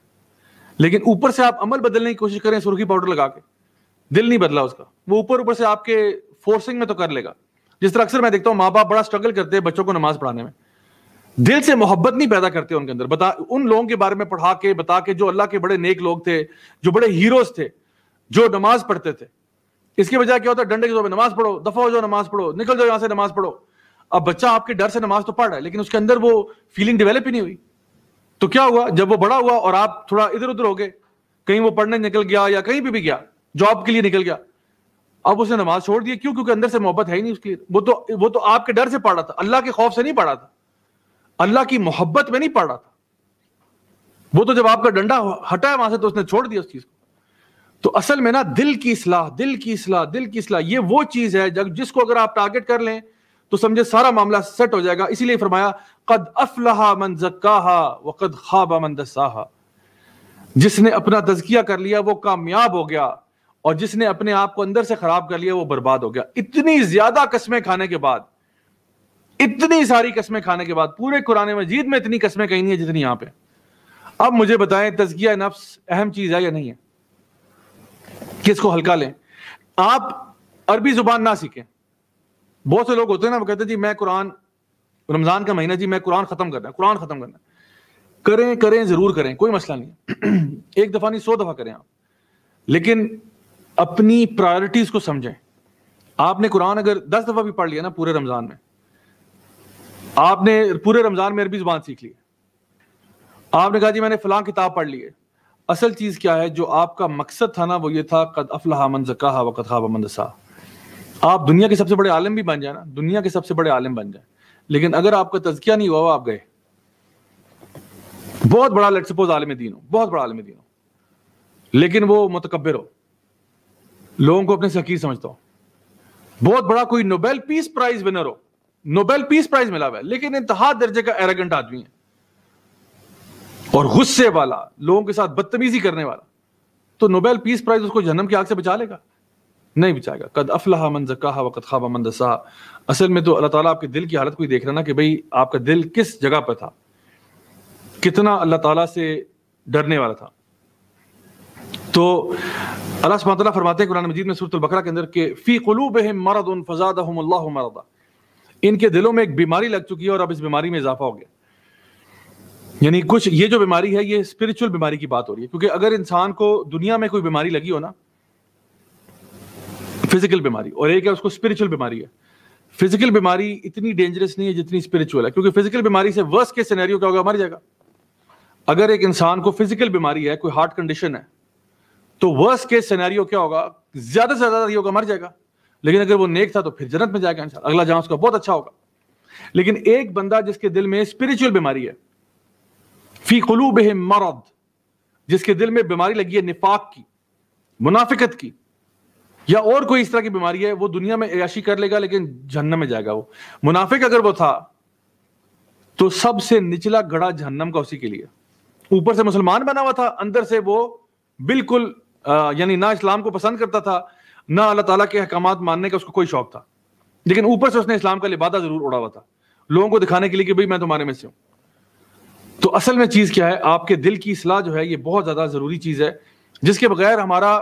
लेकिन ऊपर से आप अमल बदलने की कोशिश करें सुर्खी पाउडर लगा के दिल नहीं बदला उसका वो ऊपर ऊपर से आपके फोर्सिंग में तो कर लेगा जिस तरह अक्सर मैं देखता हूँ माँ बाप बड़ा स्ट्रगल करते हैं बच्चों को नमाज पढ़ाने में दिल से मोहब्बत नहीं पैदा करते उनके अंदर बता उन लोगों के बारे में पढ़ा के बता के जो अल्लाह के बड़े नेक लोग थे जो बड़े हीरोज थे जो नमाज पढ़ते थे इसके बजाय क्या होता है डंडे के जोर में नमाज पढ़ो दफा हो जाओ नमाज पढ़ो निकल जाओ यहाँ से नमाज पढ़ो अब बच्चा आपके डर से नमाज तो पढ़ रहा है लेकिन उसके अंदर वो फीलिंग डेवलप ही नहीं हुई तो क्या हुआ जब वो बड़ा हुआ और आप थोड़ा इधर उधर हो गए कहीं वो पढ़ने निकल गया या कहीं भी, भी गया जॉब के लिए निकल गया अब उसने नमाज छोड़ दी क्यों क्योंकि अंदर से मोहब्बत है ही नहीं उसके लिए वो तो वो तो आपके डर से पढ़ रहा था अल्लाह के खौफ से नहीं पढ़ रहा था अल्लाह की मोहब्बत में नहीं पढ़ रहा था वो तो जब आपका डंडा हटा है वहां से तो उसने छोड़ दिया उस चीज को तो असल में ना दिल की इसलाह दिल की इसलाह दिल की इसलाह ये वो चीज है जब जिसको अगर आप टारगेट कर लें तो समझे सारा मामला सेट हो जाएगा इसीलिए फरमाया कद अफलहा मन जक्काहा व कद खाबा मन दसाहा जिसने अपना तजकिया कर लिया वो कामयाब हो गया और जिसने अपने आप को अंदर से खराब कर लिया वो बर्बाद हो गया इतनी ज्यादा कस्में खाने के बाद इतनी सारी कस्में खाने के बाद पूरे कुरान मजीद में इतनी कस्में कही नहीं है जितनी यहां पे अब मुझे बताएं तजकिया नफ्स अहम चीज है या नहीं है किसको हल्का लें आप अरबी जुबान ना सीखें बहुत से लोग होते हैं ना वो कहते हैं जी मैं कुरान रमज़ान का महीना जी मैं कुरान ख़त्म करना है कुरान ख़त्म करना है करें करें ज़रूर करें कोई मसला नहीं एक दफ़ा नहीं सौ दफ़ा करें आप लेकिन अपनी प्रायोरिटीज़ को समझें आपने कुरान अगर दस दफ़ा भी पढ़ लिया ना पूरे रमज़ान में आपने पूरे रमज़ान में अरबी ज़ुबान सीख ली आपने कहा जी मैंने फलां किताब पढ़ ली है असल चीज़ क्या है जो आपका मकसद था ना वो ये था कद अफलाहा मन जका वक़त खाब मंदसा आप दुनिया के सबसे बड़े आलम भी बन जाए ना दुनिया के सबसे बड़े आलम बन जाए लेकिन अगर आपका तजकिया नहीं हुआ आप गए बहुत बड़ा लेट सपोज आलम दीन हो बहुत बड़ा आलम दीन हो लेकिन वो मुतकबर हो लोगों को अपने से समझता हो बहुत बड़ा कोई नोबेल पीस प्राइज विनर हो नोबेल पीस प्राइज मिला हुआ है लेकिन इंतहा दर्जे का एरोगेंट आदमी है और गुस्से वाला लोगों के साथ बदतमीजी करने वाला तो नोबेल पीस प्राइज उसको जन्म की आग से बचा लेगा नहीं बचाएगा कद अफलाहा मन जका व खाबा मन दसा असल में तो अल्लाह ताला आपके दिल की हालत को ही देख रहा ना कि भाई आपका दिल किस जगह पर था कितना अल्लाह ताला से डरने वाला था तो अल्लाह फरमाते हैं कुरान मजीद में सूरत बकरा के अंदर के फ़ी कलूब मरद उन फजाद मरदा इनके दिलों में एक बीमारी लग चुकी है और अब इस बीमारी में इजाफा हो गया यानी कुछ ये जो बीमारी है ये स्पिरिचुअल बीमारी की बात हो रही है क्योंकि अगर इंसान को दुनिया में कोई बीमारी लगी हो ना फिजिकल बीमारी और एक है उसको स्पिरिचुअल बीमारी है फिजिकल बीमारी इतनी डेंजरस नहीं है जितनी स्पिरिचुअल है क्योंकि फिजिकल बीमारी से वर्स के सिनेरियो क्या होगा मर जाएगा अगर एक इंसान को फिजिकल बीमारी है कोई हार्ट कंडीशन है तो वर्स के सिनेरियो क्या होगा ज्यादा से ज्यादा ये होगा मर जाएगा लेकिन अगर वो नेक था तो फिर जन्नत में जाएगा इंसान अगला जहां उसका बहुत अच्छा होगा लेकिन एक बंदा जिसके दिल में स्पिरिचुअल बीमारी है फी कुलू मरद जिसके दिल में बीमारी लगी है निफाक की मुनाफिकत की या और कोई इस तरह की बीमारी है वो दुनिया में याशी कर लेगा लेकिन जहन्नम में जाएगा वो मुनाफिक अगर वो था तो सबसे निचला गड़ा जहन्नम का उसी के लिए ऊपर से मुसलमान बना हुआ था अंदर से वो बिल्कुल यानी ना इस्लाम को पसंद करता था ना अल्लाह ताला के अहकाम मानने का उसको कोई शौक था लेकिन ऊपर से उसने इस्लाम का लिबादा जरूर उड़ा हुआ था लोगों को दिखाने के लिए कि भाई मैं तुम्हारे में से हूं तो असल में चीज़ क्या है आपके दिल की इसलाह जो है ये बहुत ज़्यादा ज़रूरी चीज़ है जिसके बगैर हमारा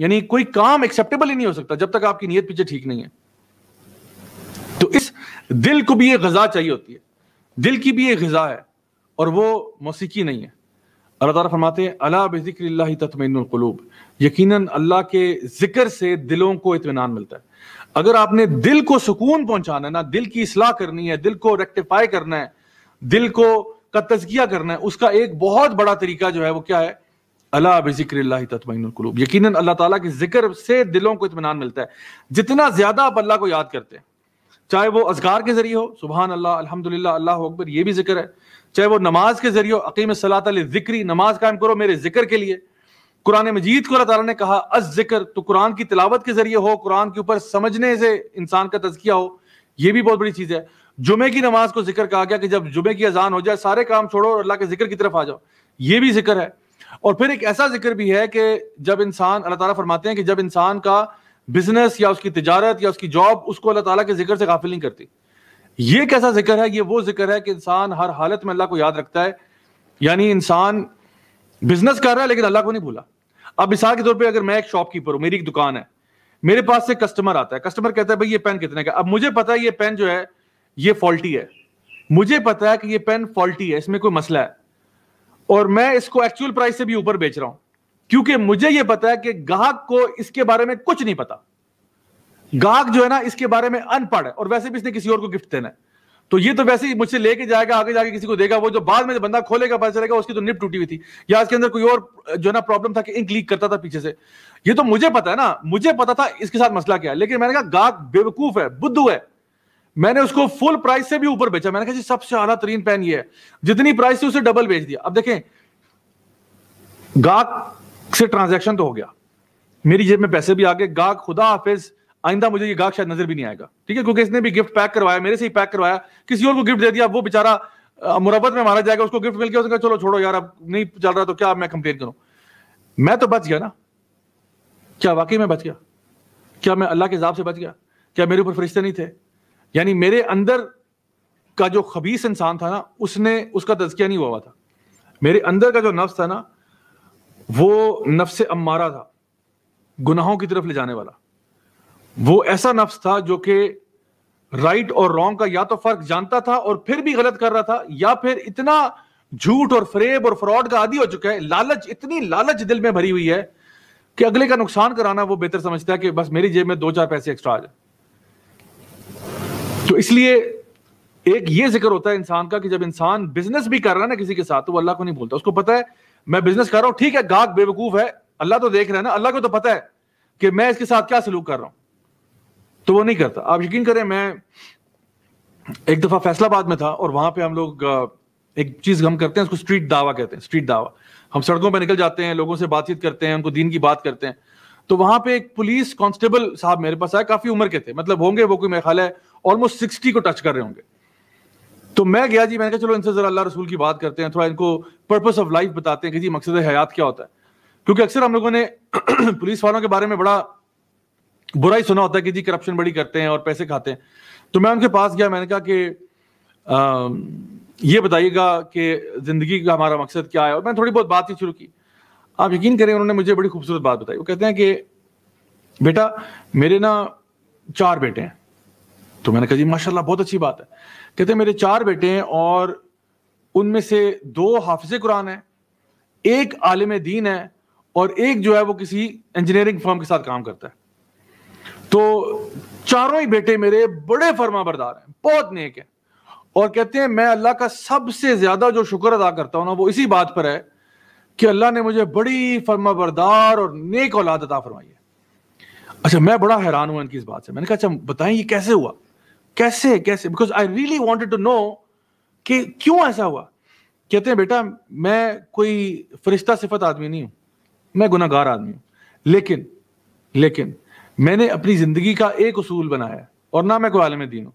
यानी कोई काम एक्सेप्टेबल ही नहीं हो सकता जब तक आपकी नीयत पीछे ठीक नहीं है तो इस दिल को भी ये गजा चाहिए होती है दिल की भी ये गजा है और वो मौसीकी नहीं है अल्लाह तारा फरमाते अला बिक्र तत्मिनकलूब यकीनन अल्लाह के जिक्र से दिलों को इतमान मिलता है अगर आपने दिल को सुकून पहुंचाना है ना दिल की असलाह करनी है दिल को रेक्टिफाई करना है दिल को का तजकिया करना है उसका एक बहुत बड़ा तरीका जो है वो क्या है अला बिक्र यकीन अल्लाह ताला के जिक्र से दिलों को इतमान मिलता है जितना ज़्यादा आप अल्लाह को याद करते हैं चाहे वो असगार के जरिए हो सुबह अल्लाह अलहमदिल्ला अल्लाह अकबर ये भी जिक्र है चाहे वो नमाज के जरिए हो अकीम सलात जिक्री नमाज कायम करो मेरे जिक्र के लिए कुरान मजीद को अल्लाह ताला ने कहा अस जिक्र तो कुरान की तिलावत के जरिए हो कुरान के ऊपर समझने से इंसान का तजकिया हो यह भी बहुत बड़ी चीज़ है जुमे की नमाज को जिक्र कहा गया कि जब जुमे की अजान हो जाए सारे काम छोड़ो और अल्लाह के जिक्र की तरफ आ जाओ ये भी जिक्र है और फिर एक ऐसा जिक्र भी है कि जब इंसान अल्लाह ताला फरमाते हैं कि जब इंसान का बिजनेस या उसकी तजारत या उसकी जॉब उसको अल्लाह ताला के जिक्र से गाफिल नहीं करती ये कैसा जिक्र है ये वो जिक्र है कि इंसान हर हालत में अल्लाह को याद रखता है यानी इंसान बिजनेस कर रहा है लेकिन अल्लाह को नहीं भूला अब मिसाल के तौर पर अगर मैं एक शॉपकीपर हूँ मेरी एक दुकान है मेरे पास से कस्टमर आता है कस्टमर कहता है भाई ये पेन कितने का अब मुझे पता है ये पेन जो है ये फॉल्टी है मुझे पता है कि ये पेन फॉल्टी है इसमें कोई मसला है और मैं इसको एक्चुअल प्राइस से भी ऊपर बेच रहा हूं क्योंकि मुझे यह पता है कि ग्राहक को इसके बारे में कुछ नहीं पता ग्राहक जो है ना इसके बारे में अनपढ़ है और वैसे भी इसने किसी और को गिफ्ट देना है तो ये तो वैसे ही मुझसे लेके जाएगा आगे जाके किसी को देगा वो जो बाद में जो बंदा खोलेगा पता चलेगा उसकी तो निप टूटी हुई थी या इसके अंदर कोई और जो ना प्रॉब्लम था कि इंक लीक करता था पीछे से ये तो मुझे पता है ना मुझे पता था इसके साथ मसला क्या है लेकिन मैंने कहा गाहक बेवकूफ है बुद्धू है मैंने उसको फुल प्राइस से भी ऊपर बेचा मैंने कहा जी सबसे आला तरीन पेन ये है जितनी प्राइस थी उसे डबल बेच दिया अब देखें गाक से ट्रांजैक्शन तो हो गया मेरी जेब में पैसे भी आ गए गाक खुदा हाफिज आइंदा मुझे ये गाहक शायद नजर भी नहीं आएगा ठीक है क्योंकि इसने भी गिफ्ट पैक करवाया मेरे से ही पैक करवाया किसी और को गिफ्ट दे दिया वो बेचारा मुरबत में मारा जाएगा उसको गिफ्ट मिल गया उसने चलो छोड़ो यार अब नहीं चल रहा तो क्या मैं कंप्लेन करूं मैं तो बच गया ना क्या वाकई में बच गया क्या मैं अल्लाह के हिसाब से बच गया क्या मेरे ऊपर फरिश्ते नहीं थे यानी मेरे अंदर का जो खबीस इंसान था ना उसने उसका तजकिया नहीं हुआ था मेरे अंदर का जो नफ्स था ना वो नफ्स अम्मारा था गुनाहों की तरफ ले जाने वाला वो ऐसा नफ्स था जो कि राइट और रॉन्ग का या तो फर्क जानता था और फिर भी गलत कर रहा था या फिर इतना झूठ और फरेब और फ्रॉड का आदि हो चुका है लालच इतनी लालच दिल में भरी हुई है कि अगले का नुकसान कराना वो बेहतर समझता है कि बस मेरी जेब में दो चार पैसे एक्स्ट्रा आ जाए तो इसलिए एक ये जिक्र होता है इंसान का कि जब इंसान बिजनेस भी कर रहा है ना किसी के साथ तो वो अल्लाह को नहीं बोलता उसको पता है मैं बिजनेस कर रहा हूं ठीक है गाहक बेवकूफ है अल्लाह तो देख रहा है ना अल्लाह को तो पता है कि मैं इसके साथ क्या सलूक कर रहा हूं तो वो नहीं करता आप यकीन करें मैं एक दफा फैसलाबाद में था और वहां पे हम लोग एक चीज हम करते हैं उसको स्ट्रीट दावा कहते हैं स्ट्रीट दावा हम सड़कों पर निकल जाते हैं लोगों से बातचीत करते हैं उनको दीन की बात करते हैं तो वहां पे एक पुलिस कांस्टेबल साहब मेरे पास आए काफी उम्र के थे मतलब होंगे वो कोई मेरा ख्याल है ऑलमोस्ट सिक्सटी को टच कर रहे होंगे तो मैं गया जी मैंने कहा चलो इनसे जरा अल्लाह रसूल की बात करते हैं थोड़ा इनको पर्पस ऑफ लाइफ बताते हैं कि जी मकसद हयात क्या होता है क्योंकि अक्सर हम लोगों ने पुलिस वालों के बारे में बड़ा बुरा ही सुना होता है कि जी करप्शन बड़ी करते हैं और पैसे खाते हैं तो मैं उनके पास गया मैंने कहा कि ये बताइएगा कि ज़िंदगी का हमारा मकसद क्या है और मैंने थोड़ी बहुत बात ही शुरू की आप यकीन करें उन्होंने मुझे बड़ी खूबसूरत बात बताई वो कहते हैं कि बेटा मेरे ना चार बेटे हैं तो मैंने कहा जी माशाल्लाह बहुत अच्छी बात है कहते मेरे चार बेटे हैं और उनमें से दो हाफिज कुरान है एक आलिम दीन है और एक जो है वो किसी इंजीनियरिंग फॉर्म के साथ काम करता है तो चारों ही बेटे मेरे बड़े फर्मा बरदार हैं बहुत नेक हैं और कहते हैं मैं अल्लाह का सबसे ज्यादा जो शुक्र अदा करता हूं ना वो इसी बात पर है कि अल्लाह ने मुझे बड़ी फर्मा बरदार और नेक औलाद अदा फरमाई है अच्छा मैं बड़ा हैरान हुआ इनकी इस बात से मैंने कहा अच्छा बताएं ये कैसे हुआ कैसे कैसे because I really wanted to know कि क्यों ऐसा हुआ कहते हैं बेटा मैं कोई फरिश्ता सिफत आदमी नहीं हूं मैं गुनागार आदमी हूं लेकिन लेकिन मैंने अपनी ज़िंदगी का एक असूल बनाया और ना मैं कोई आलम दीन हूँ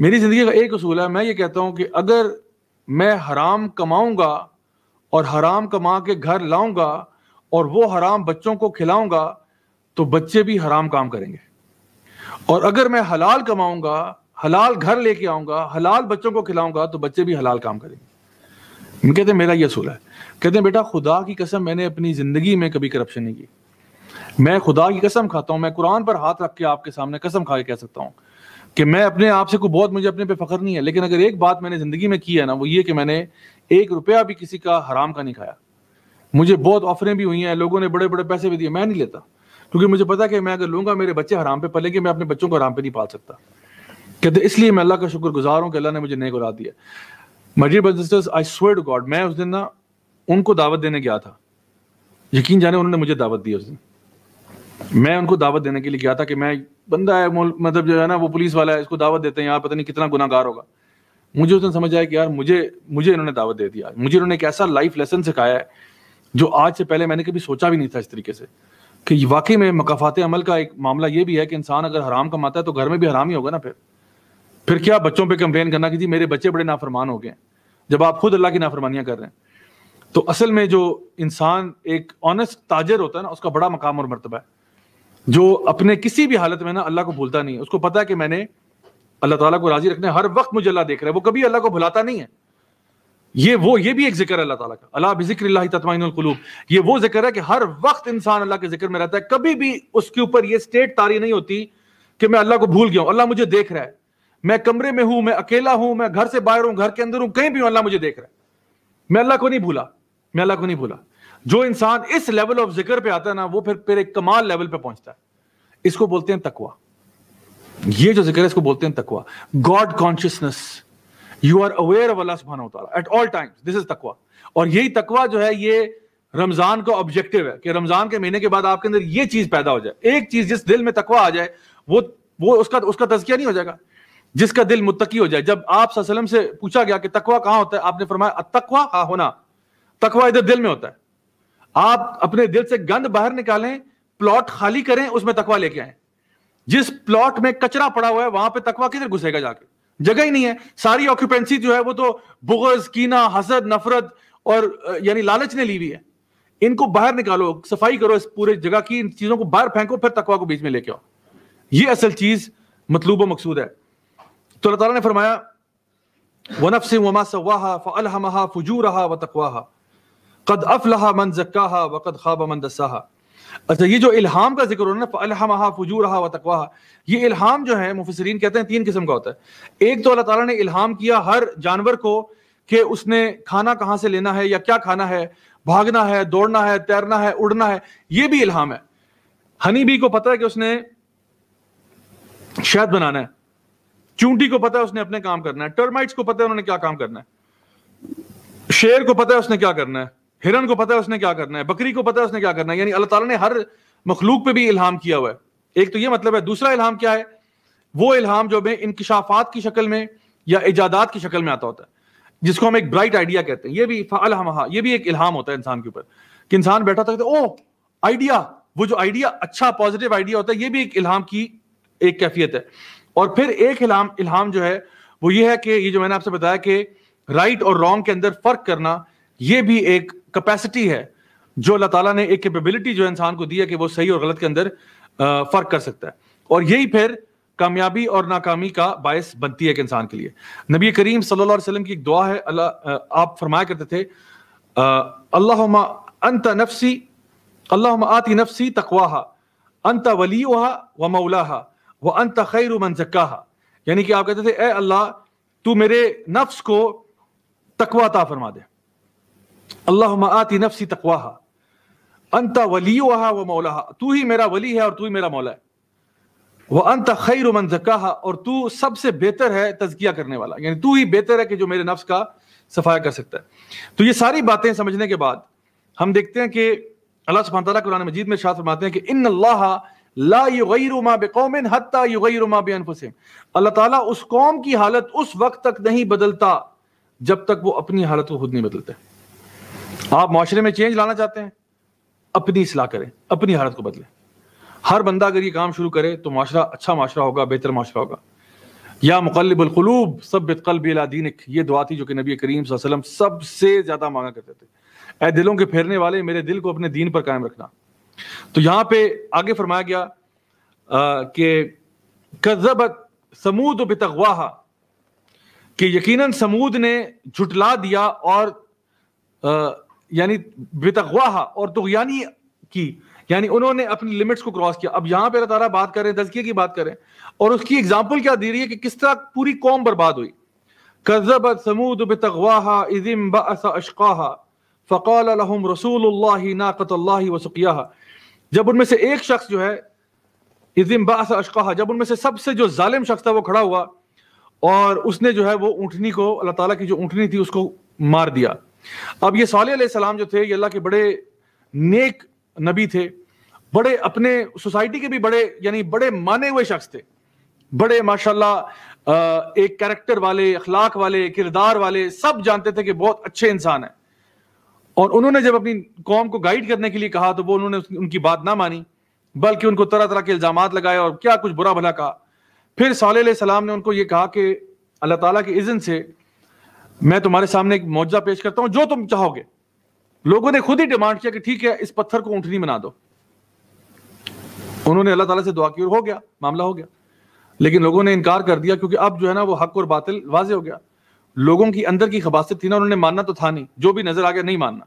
मेरी ज़िंदगी का एक असूल है मैं ये कहता हूं कि अगर मैं हराम कमाऊँगा और हराम कमा के घर लाऊंगा और वो हराम बच्चों को खिलाऊंगा तो बच्चे भी हराम काम करेंगे और अगर मैं हलाल कमाऊँगा हलाल घर लेके आऊंगा हलाल बच्चों को खिलाऊंगा तो बच्चे भी हलाल काम करेंगे कहते हैं मेरा ये असूल है कहते हैं बेटा खुदा की कसम मैंने अपनी ज़िंदगी में कभी करप्शन नहीं की मैं खुदा की कसम खाता हूँ मैं कुरान पर हाथ रख के आपके सामने कसम खा के कह सकता हूँ कि मैं अपने आप से को बहुत मुझे अपने पे फख्र नहीं है लेकिन अगर एक बात मैंने ज़िंदगी में की है ना वो ये कि मैंने एक रुपया भी किसी का हराम का नहीं खाया मुझे बहुत ऑफरें भी हुई हैं लोगों ने बड़े बड़े पैसे भी दिए मैं नहीं लेता क्योंकि मुझे पता है कि मैं अगर लूंगा मेरे बच्चे हराम पे पलेंगे मैं अपने बच्चों को हराम पे नहीं पाल सकता कहते इसलिए मैं अल्लाह का शुक्र गुजार हूँ कि अल्लाह ने मुझे नेक औलाद दिया मजीर brothers I swear to God मैं उस दिन ना उनको दावत देने गया था यकीन जाने उन्होंने मुझे दावत दी उस दिन मैं उनको दावत देने के लिए गया था कि मैं बंदा है मतलब जो है ना वो पुलिस वाला है इसको दावत देते हैं यार पता नहीं कितना गुनागार होगा मुझे उस दिन समझ आया कि यार मुझे मुझे इन्होंने दावत दे दिया मुझे इन्होंने एक ऐसा लाइफ लेसन सिखाया है जो आज से पहले मैंने कभी सोचा भी नहीं था इस तरीके से कि वाकई में मकाफात अमल का एक मामला ये भी है कि इंसान अगर हराम कमाता है तो घर में भी हराम ही होगा ना फिर फिर क्या बच्चों पे कंप्लेन करना कि जी मेरे बच्चे बड़े नाफरमान हो गए हैं जब आप खुद अल्लाह की नाफरमानियां कर रहे हैं तो असल में जो इंसान एक ऑनेस्ट ताजर होता है ना उसका बड़ा मकाम और मरतबा है जो अपने किसी भी हालत में ना अल्लाह को भूलता नहीं है उसको पता है कि मैंने अल्लाह ताला को राजी रखने हर वक्त मुझे अल्लाह देख रहा है वो कभी अल्लाह को भुलाता नहीं है ये वो ये भी एक जिक्र है अल्लाह ताला का अल्लाह बिक्र तत्माइनकलूब ये वो जिक्र है कि हर वक्त इंसान अल्लाह के जिक्र में रहता है कभी भी उसके ऊपर ये स्टेट तारी नहीं होती कि मैं अल्लाह को भूल गया हूँ अल्लाह मुझे देख रहा है मैं कमरे में हूं मैं अकेला हूं मैं घर से बाहर हूं घर के अंदर हूं कहीं भी अल्लाह मुझे देख रहा है मैं अल्लाह को नहीं भूला मैं अल्लाह को नहीं भूला जो इंसान इस लेवल ऑफ जिक्र पे आता है ना वो फिर फिर एक कमाल लेवल पे पहुंचता है इसको बोलते हैं तकवा ये जो जिक्र है इसको बोलते हैं तकवा God consciousness you are aware of Allah सुबहाना तआला at all times this is तकवा और यही तकवा जो है ये रमजान का ऑब्जेक्टिव है कि रमजान के महीने के बाद आपके अंदर ये चीज पैदा हो जाए एक चीज जिस दिल में तकवा आ जाए वो वो उसका उसका तजकिया नहीं हो जाएगा जिसका दिल मुत्तकी हो जाए जब आप वसल्लम से पूछा गया कि तकवा कहाँ होता है आपने फरमाया तकवा कहा होना तकवा इधर दिल में होता है आप अपने दिल से गंद बाहर निकालें प्लॉट खाली करें उसमें तकवा लेके आए जिस प्लॉट में कचरा पड़ा हुआ है वहां पे तकवा किधर घुसेगा जाके जगह ही नहीं है सारी ऑक्यूपेंसी जो है वो तो बुगज कीना हसद नफरत और यानी लालच ने ली हुई है इनको बाहर निकालो सफाई करो इस पूरे जगह की इन चीजों को बाहर फेंको फिर तकवा को बीच में लेके आओ ये असल चीज मतलूब मकसूद है तो अल्लाह ताला ने फरमाया वनफ से वमा सवाहा फ़लहमहा फजूरहा व तकवाहा कद अफलहा मन जक्काहा व कद ख़ाब मन दसाहा अच्छा ये जो इल्हाम का जिक्र होना फ़लहमहा फजूरहा व तकवाहा ये इल्हाम जो है मुफसरीन कहते हैं तीन किस्म का होता है एक तो अल्लाह ताला ने इल्हाम किया हर जानवर को कि उसने खाना कहाँ से लेना है या क्या खाना है भागना है दौड़ना है तैरना है उड़ना है ये भी इल्हाम है हनी बी को पता है कि उसने शहद बनाना है चूंटी को पता है उसने अपने काम करना है टर्माइट्स को पता है उन्होंने क्या काम करना है शेर को पता है उसने क्या करना है हिरन को पता है उसने क्या करना है बकरी को पता है उसने क्या करना है यानी अल्लाह ताला ने हर मखलूक पे भी इल्हाम किया हुआ है एक तो ये मतलब है दूसरा इल्हाम क्या है वो इल्हाम जो हमें इंकशाफात की शक्ल में या इजादात की शक्ल में आता होता है जिसको हम एक ब्राइट आइडिया कहते हैं ये भी ये भी एक इल्हाम होता है इंसान के ऊपर कि इंसान बैठा था ओ आइडिया वो जो आइडिया अच्छा पॉजिटिव आइडिया होता है ये भी एक इल्हाम की एक कैफियत है और फिर एक इलाम इल्हाम जो है वो ये है कि ये जो मैंने आपसे बताया कि राइट और रॉन्ग के अंदर फर्क करना ये भी एक कैपेसिटी है जो अल्लाह ताला ने एक कैपेबिलिटी जो इंसान को दी है कि वो सही और गलत के अंदर फर्क कर सकता है और यही फिर कामयाबी और नाकामी का बायस बनती है एक इंसान के लिए नबी करीम सल्लल्लाहु अलैहि वसल्लम की एक दुआ है अल्लाह आप फरमाया करते थे अल्लाह अंत नफसी अल्लाह आती नफसी तकवाहा अंत वली व मौलाहा वह अन तखैर मनजक्का यानी कि आप कहते थे ए अल्लाह तू मेरे नफ्स को तकवा फरमा दे अल्लाह आती नफसी तकवा अंत वली वहा व मौला तू ही मेरा वली है और तू ही मेरा मौला है वह अंत खैर मन जकाहा और तू सबसे बेहतर है तजकिया करने वाला यानी तू ही बेहतर है कि जो मेरे नफ्स का सफाया कर सकता है तो ये सारी बातें समझने के बाद हम देखते हैं कि अल्लाह सुबह तला कुरान मजीद में शाह फरमाते हैं कि इन अल्लाह अल्लाह उस कौम की हालत उस वक्त तक नहीं बदलता जब तक वो अपनी हालत को खुद नहीं बदलते आप माशरे में चेंज लाना चाहते हैं अपनी इसलाह करें अपनी हालत को बदलें हर बंदा अगर ये काम शुरू करे तो माशरा अच्छा माशरा होगा बेहतर माशरा होगा या मुकलबलूब सब बितकल्ब दीनक ये दुआ थी जो कि नबी करीम वसल्लम सबसे ज़्यादा मांगा करते थे ए दिलों के फेरने वाले मेरे दिल को अपने दीन पर कायम रखना तो यहां पे आगे फरमाया गया कि कजबत समूद बितगवाहा कि यकीनन समूद ने झुटला दिया और यानी बितगवाहा और तुगयानी की यानी उन्होंने अपनी लिमिट्स को क्रॉस किया अब यहां पे अल्लाह तारा बात करें तजकिए की बात करें और उसकी एग्जांपल क्या दे रही है कि किस तरह पूरी कौम बर्बाद हुई कजबत समूद बितगवाहा इजिम बसा अशकाहा फ़काल रसूल नाकत वसुकिया जब उनमें से एक शख्स जो है इजिम्बास अशका जब उनमें से सबसे जो जालिम शख्स था वो खड़ा हुआ और उसने जो है वो ऊँटनी को अल्लाह ताला की जो ऊँटनी थी उसको मार दिया अब ये साल सलाम जो थे ये अल्लाह के बड़े नेक नबी थे बड़े अपने सोसाइटी के भी बड़े यानी बड़े माने हुए शख्स थे बड़े माशाल्लाह एक कैरेक्टर वाले अखलाक वाले किरदार वाले सब जानते थे कि बहुत अच्छे इंसान हैं और उन्होंने जब अपनी कौम को गाइड करने के लिए कहा तो वो उन्होंने उनकी बात ना मानी बल्कि उनको तरह तरह के इल्जाम लगाए और क्या कुछ बुरा भला कहा फिर साल सलाम ने उनको ये कहा कि अल्लाह ताला के इज़न से मैं तुम्हारे सामने एक मुआवजा पेश करता हूँ जो तुम चाहोगे लोगों ने खुद ही डिमांड किया कि ठीक है इस पत्थर को ऊँटनी बना दो उन्होंने अल्लाह तला से दुआ की और हो गया मामला हो गया लेकिन लोगों ने इनकार कर दिया क्योंकि अब जो है ना वो हक और बातिल वाजे हो गया लोगों की अंदर की खबासत थी ना उन्होंने मानना तो था नहीं जो भी नजर आ गया नहीं मानना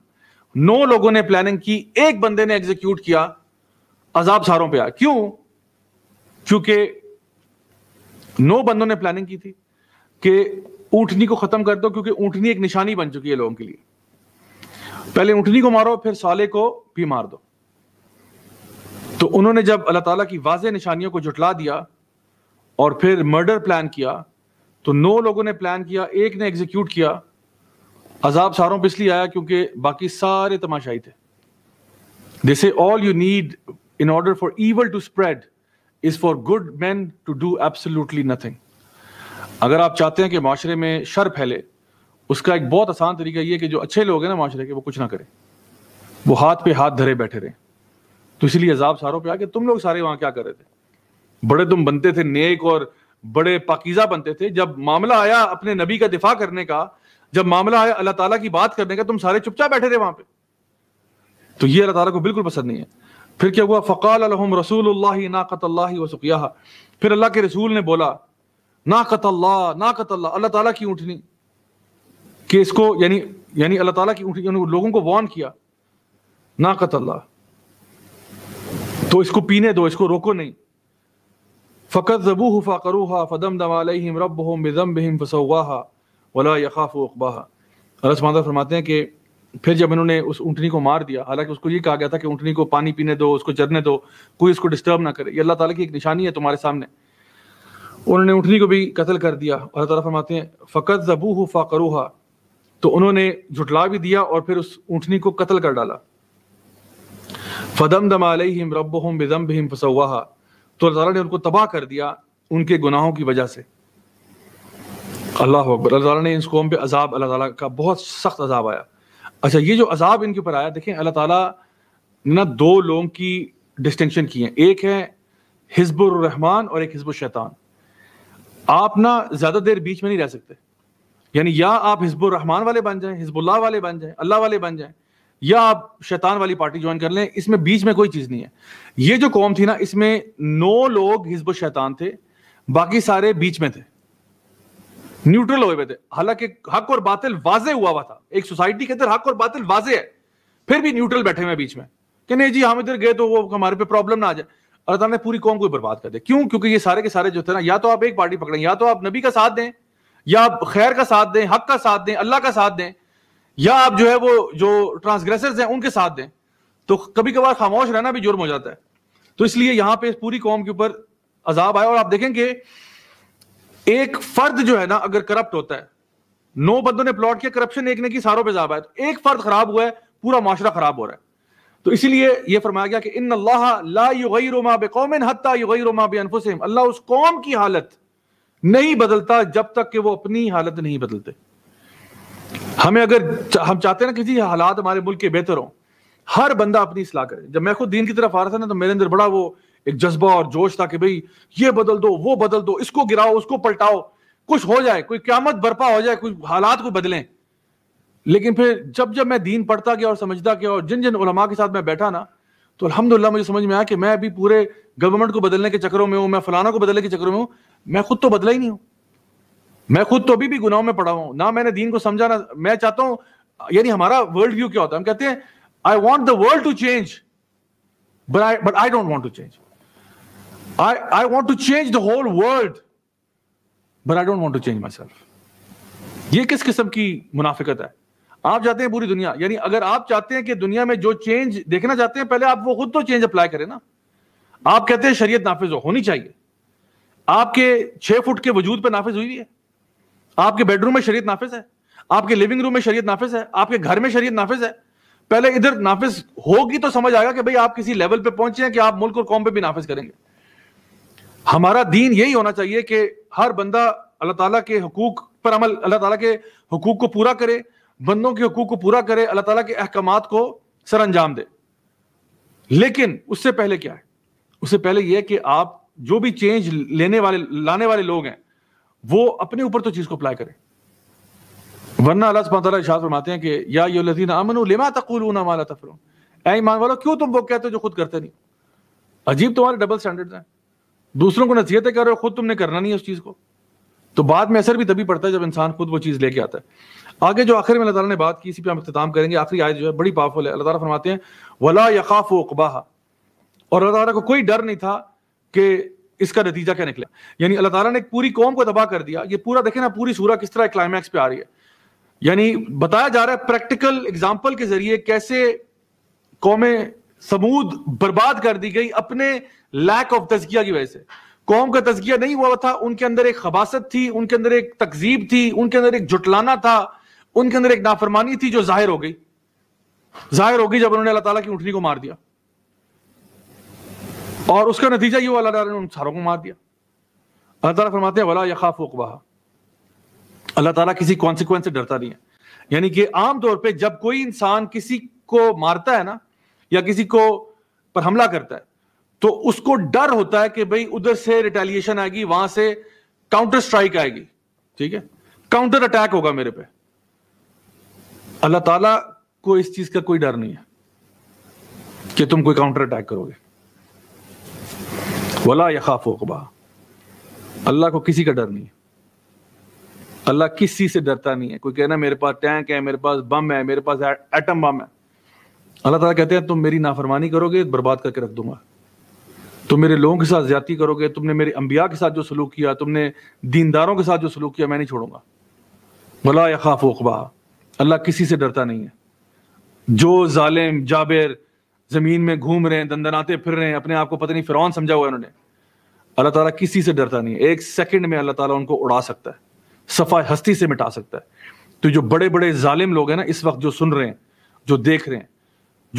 नौ लोगों ने प्लानिंग की एक बंदे ने एग्जीक्यूट किया अजाब सारों पे क्यों क्योंकि नौ बंदों ने प्लानिंग की थी कि ऊटनी को खत्म कर दो क्योंकि ऊटनी एक निशानी बन चुकी है लोगों के लिए पहले ऊटनी को मारो फिर साले को भी मार दो तो उन्होंने जब अल्लाह ताला की वाज निशानियों को जुटला दिया और फिर मर्डर प्लान किया तो नौ लोगों ने प्लान किया एक ने एग्जीक्यूट किया अजाब सारों पर इसलिए आया क्योंकि बाकी सारे तमाशाई थे this all you need in order for evil to spread is for good man to do absolutely nothing अगर आप चाहते हैं कि माशरे में शर फैले उसका एक बहुत आसान तरीका यह कि जो अच्छे लोग हैं ना माशरे के वो कुछ ना करें वो हाथ पे हाथ धरे बैठे रहे तो इसलिए अजाब सारों पर आके तुम लोग सारे वहां क्या कर रहे थे बड़े तुम बनते थे नेक और बड़े पाकिजा बनते थे जब मामला आया अपने नबी का दिफा करने का जब मामला आया अल्लाह ताला की बात करने का तुम सारे चुपचाप बैठे थे वहां पे तो ये अल्लाह ताला को बिल्कुल पसंद नहीं है फिर क्या हुआ फ़काल अलहम रसूल नाकत अल्लाह वसुकिया फिर अल्लाह के रसूल ने बोला नाकत अल्लाह नाकत अल्लाह अल्लाह ताला की ऊँटनी कि इसको यानी यानी अल्लाह ताला की ऊँटनी लोगों को वॉर्न किया ना कतल्ला तो इसको पीने दो इसको रोको नहीं फ़कत ज़बूह फ़ाकरूहा फ़दम दमालम रब हम बिज़म बहम फसवाहा वला यखाफ उकबाहा अल्लाह मादा फरमाते हैं कि फिर जब इन्होंने उस ऊँटनी को मार दिया हालांकि उसको ये कहा गया था कि ऊँटनी को पानी पीने दो उसको चरने दो कोई उसको डिस्टर्ब ना करे ये अल्लाह ताला की एक निशानी है तुम्हारे सामने उन्होंने ऊँटनी को भी कत्ल कर दिया अल्लाह ताला फरमाते हैं फ़कत ज़बूह फ़ाकरूहा तो उन्होंने झुटला भी दिया और फिर उस ऊँटनी को कत्ल कर डाला फ़दम दमालम रब हम बिज़म बहम फसवाहा तो अल्लाह ने उनको तबाह कर दिया उनके गुनाहों की वजह से अल्लाह अकबर अल्लाह ताला ने इस कौम पे अजाब अल्लाह ताला का बहुत सख्त अजाब आया अच्छा ये जो अजाब इनके ऊपर आया देखें अल्लाह ताला ने ना दो लोगों की डिस्टिंक्शन की है एक है हिजबुररहमान और एक हिजब शैतान आप ना ज़्यादा देर बीच में नहीं रह सकते यानी या आप हिजबुररहमान वाले बन जाएं हिजबुल्लाह वाले बन जाएं अल्लाह वाले बन जाएं या आप शैतान वाली पार्टी ज्वाइन कर लें इसमें बीच में कोई चीज नहीं है ये जो कौम थी ना इसमें नौ लोग हिजब शैतान थे बाकी सारे बीच में थे न्यूट्रल हुए थे हालांकि हक और बातिल वाजे हुआ हुआ था एक सोसाइटी के अंदर हक और बातिल वाजे है फिर भी न्यूट्रल बैठे हुए बीच में कि नहीं जी हम इधर गए तो वो हमारे पे प्रॉब्लम ना आ जाए अल्लाह ने पूरी कौम को बर्बाद कर दे क्यों क्योंकि ये सारे के सारे जो थे ना या तो आप एक पार्टी पकड़ें या तो आप नबी का साथ दें या आप खैर का साथ दें हक का साथ दें अल्लाह का साथ दें या आप जो है वो जो ट्रांसग्रेसर्स हैं उनके साथ दें तो कभी कभार खामोश रहना भी जुर्म हो जाता है तो इसलिए यहां पे पूरी कौम के ऊपर अजाब आया और आप देखेंगे एक फर्द जो है ना अगर करप्ट होता है नौ बंदों ने प्लॉट किया करप्शन एक ने की सारों पर जाब आया तो एक फर्द खराब हुआ है पूरा माशरा खराब हो रहा है तो इसीलिए यह फरमाया गया कि इन अल्लाह ला युगैरुमा बेकौमिन हत्ता अल्लाह उस कौम की हालत नहीं बदलता जब तक कि वो अपनी हालत नहीं बदलते हमें अगर हम चाहते हैं ना किसी हालात हमारे मुल्क के बेहतर हो हर बंदा अपनी सलाह करे जब मैं खुद दीन की तरफ आ रहा था ना तो मेरे अंदर बड़ा वो एक जज्बा और जोश था कि भाई ये बदल दो वो बदल दो इसको गिराओ उसको पलटाओ कुछ हो जाए कोई क्यामत बर्पा हो जाए कोई हालात को बदलें लेकिन फिर जब जब मैं दीन पढ़ता गया और समझता गया और जिन जिन उलमा के साथ मैं बैठा ना तो अलहमदुल्ला मुझे समझ में आया कि मैं अभी पूरे गवर्नमेंट को बदलने के चक्करों में हूँ मैं फलाना को बदलने के चक्करों में हूँ मैं खुद तो बदला ही नहीं हूँ मैं खुद तो अभी भी गुनाहों में पड़ा हूं ना मैंने दीन को समझा ना मैं चाहता हूं यानी हमारा वर्ल्ड व्यू क्या होता है हम कहते हैं I want the world to change but I but I don't want to change I I want to change the whole world but I don't want to change myself ये किस किस्म की मुनाफिकत है आप चाहते हैं पूरी दुनिया यानी अगर आप चाहते हैं कि दुनिया में जो चेंज देखना चाहते हैं पहले आप वो खुद तो चेंज अप्लाई करें ना आप कहते हैं शरीयत नाफिज हो, होनी चाहिए आपके छह फुट के वजूद पर नाफिज हुई है आपके बेडरूम में शरीयत नाफिज है आपके लिविंग रूम में शरीयत नाफिज है आपके घर में शरीयत नाफिज है पहले इधर नाफिज होगी तो समझ आएगा कि भाई आप किसी लेवल पे पहुंचे हैं कि आप मुल्क और कौम पे भी नाफिज करेंगे हमारा दीन यही होना चाहिए कि हर बंदा अल्लाह ताला के हकूक पर अमल अल्लाह ताला के हकूक को पूरा करे बंदों के हकूक को पूरा करे अल्लाह ताला के अहकाम को सर अंजाम दे लेकिन उससे पहले क्या है उससे पहले यह कि आप जो भी चेंज लेने वाले लाने वाले लोग हैं वो अपने ऊपर तो चीज को अप्लाई करे वरना अल्लाह सुबह इशाद फरमाते हैं कि या यो लजीन अमन लिमा तकूलून माला तफरून ए ईमान वालों क्यों तुम वो कहते हो जो खुद करते नहीं अजीब तुम्हारे डबल स्टैंडर्ड हैं दूसरों को नसीहतें कर रहे हो खुद तुमने करना नहीं है उस चीज़ को तो बाद में असर भी तभी पड़ता है जब इंसान खुद वो चीज़ लेके आता है आगे जो आखिर में अल्लाह ताला ने बात की इसी पे हम अख्ताम करेंगे आखिरी आयत जो है बड़ी पावरफुल है अल्लाह ताला फरमाते हैं वला यकाफ वकबाहा और अल्लाह ताला को कोई डर नहीं था कि इसका नतीजा क्या निकला यानी अल्लाह तला ने पूरी कौम को तबाह कर दिया ये पूरा देखे ना पूरी सूरा किस तरह क्लाइमैक्स पे आ रही है यानी बताया जा रहा है प्रैक्टिकल एग्जाम्पल के जरिए कैसे कौमें समूद बर्बाद कर दी गई अपने लैक ऑफ तजकिया की वजह से कौम का तजकिया नहीं हुआ था उनके अंदर एक खबासत थी उनके अंदर एक तकजीब थी उनके अंदर एक जुटलाना था उनके अंदर एक नाफरमानी थी जो जाहिर हो गई जाहिर हो गई जब उन्होंने अल्लाह ताला की उठनी को मार दिया और उसका नतीजा ये अल्लाह ने उन सारों को मार दिया अल्लाह ताला फरमाते हैं वला यखाफ उकबा अल्लाह ताला किसी कॉन्सिक्वेंस से डरता नहीं है यानी कि आमतौर पर जब कोई इंसान किसी को मारता है ना या किसी को पर हमला करता है तो उसको डर होता है कि भाई उधर से रिटेलिएशन आएगी वहां से काउंटर स्ट्राइक आएगी ठीक है काउंटर अटैक होगा मेरे पे अल्लाह ताला को इस चीज का कोई डर नहीं है कि तुम कोई काउंटर अटैक करोगे वला यखाफ उकबा अल्लाह को किसी का डर नहीं अल्लाह किसी से डरता नहीं है कोई कहना मेरे पास टैंक है मेरे पास बम है मेरे पास एटम बम है अल्लाह ताला कहते हैं तुम मेरी नाफरमानी करोगे बर्बाद करके रख दूंगा तुम मेरे लोगों के साथ ज्यादा करोगे तुमने मेरे अंबिया के साथ जो सलूक किया तुमने दीनदारों के साथ जो सलूक किया मैं नहीं छोड़ूंगा भला या खाफ अल्लाह किसी से डरता नहीं है जो जालिम जाबिर जमीन में घूम रहे हैं दंदनाते फिर रहे हैं अपने आप को पता नहीं फिरौन समझा हुआ है उन्होंने अल्लाह ताला किसी से डरता नहीं एक सेकंड में अल्लाह ताला उनको उड़ा सकता है सफा हस्ती से मिटा सकता है तो जो बड़े बड़े जालिम लोग हैं ना इस वक्त जो सुन रहे हैं जो देख रहे हैं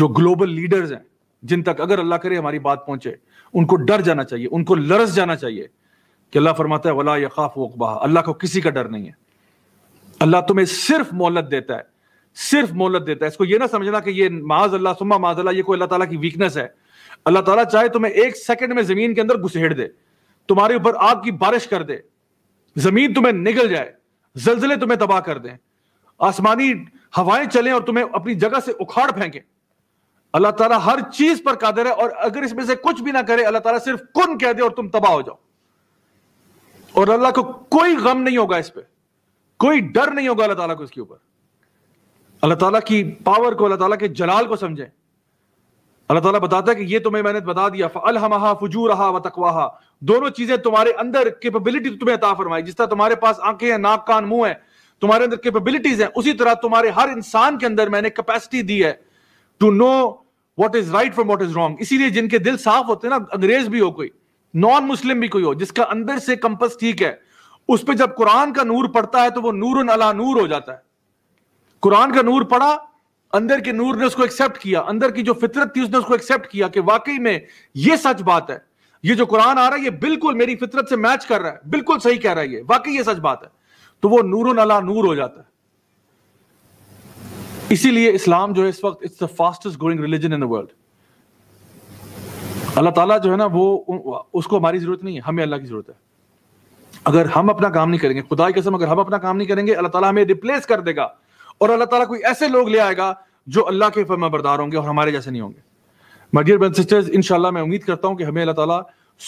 जो ग्लोबल लीडर्स हैं जिन तक अगर अल्लाह करे हमारी बात पहुंचे उनको डर जाना चाहिए उनको लरस जाना चाहिए कि अल्लाह फरमाता है वला यखाफ वकबा अल्लाह को किसी का डर नहीं है अल्लाह तुम्हें सिर्फ मोहलत देता है सिर्फ मोहलत देता है इसको ये ना समझना कि ये माज अल्लाह सुमा माज अल्लाह ये कोई अल्लाह ताला की वीकनेस है अल्लाह ताला चाहे तुम्हें एक सेकंड में जमीन के अंदर घुसेड़ दे तुम्हारे ऊपर आग की बारिश कर दे जमीन तुम्हें निकल जाए जलजिले तुम्हें तबाह कर दें आसमानी हवाएं चलें और तुम्हें अपनी जगह से उखाड़ फेंके अल्लाह ताला हर चीज पर कादर है और अगर इसमें से कुछ भी ना करे अल्लाह ताला सिर्फ कुन कह दे और तुम तबाह हो जाओ और अल्लाह को कोई गम नहीं होगा इस पर कोई डर नहीं होगा अल्लाह ताला को इसके ऊपर अल्लाह ताला की पावर को अल्लाह ताला के जलाल को समझें अल्लाह ताला बताता है कि ये तुम्हें मैंने बता दिया फ़लहमा फजूरहा व तकवाहा दोनों चीज़ें तुम्हारे अंदर कैपेबिलिटी तुम्हें अता फरमाई जिस तरह तुम्हारे पास आंखें हैं नाक कान मुंह है तुम्हारे अंदर कैपेबिलिटीज़ हैं उसी तरह तुम्हारे हर इंसान के अंदर मैंने कैपेसिटी दी है to know what is right from what is wrong इसीलिए जिनके दिल साफ होते हैं ना अंग्रेज भी हो कोई नॉन मुस्लिम भी कोई हो जिसका अंदर से कंपस ठीक है उस पर जब कुरान का नूर पड़ता है तो वो नूर अला नूर हो जाता है कुरान का नूर पढ़ा अंदर के नूर ने उसको एक्सेप्ट किया अंदर की जो फितरत थी उसने उसको एक्सेप्ट किया कि वाकई में ये सच बात है ये जो कुरान आ रहा है ये बिल्कुल मेरी फितरत से मैच कर रहा है बिल्कुल सही कह रहा है ये वाकई ये सच बात है तो वो नूर नला नूर हो जाता है इसीलिए इस्लाम जो है इस वक्त it's the fastest growing religion in the world अल्लाह ताला जो है ना वो उसको हमारी जरूरत नहीं है हमें अल्लाह की जरूरत है अगर हम अपना काम नहीं करेंगे खुदा कसम अगर हम अपना काम नहीं करेंगे अल्लाह ताला हमें रिप्लेस कर देगा और अल्लाह ताला कोई ऐसे लोग ले आएगा जो अल्लाह के फर्मा बरदार होंगे और हमारे जैसे नहीं होंगे माय डियर ब्रदर्स सिस्टर्स इंशाल्लाह मैं उम्मीद करता हूँ कि हमें अल्लाह ताला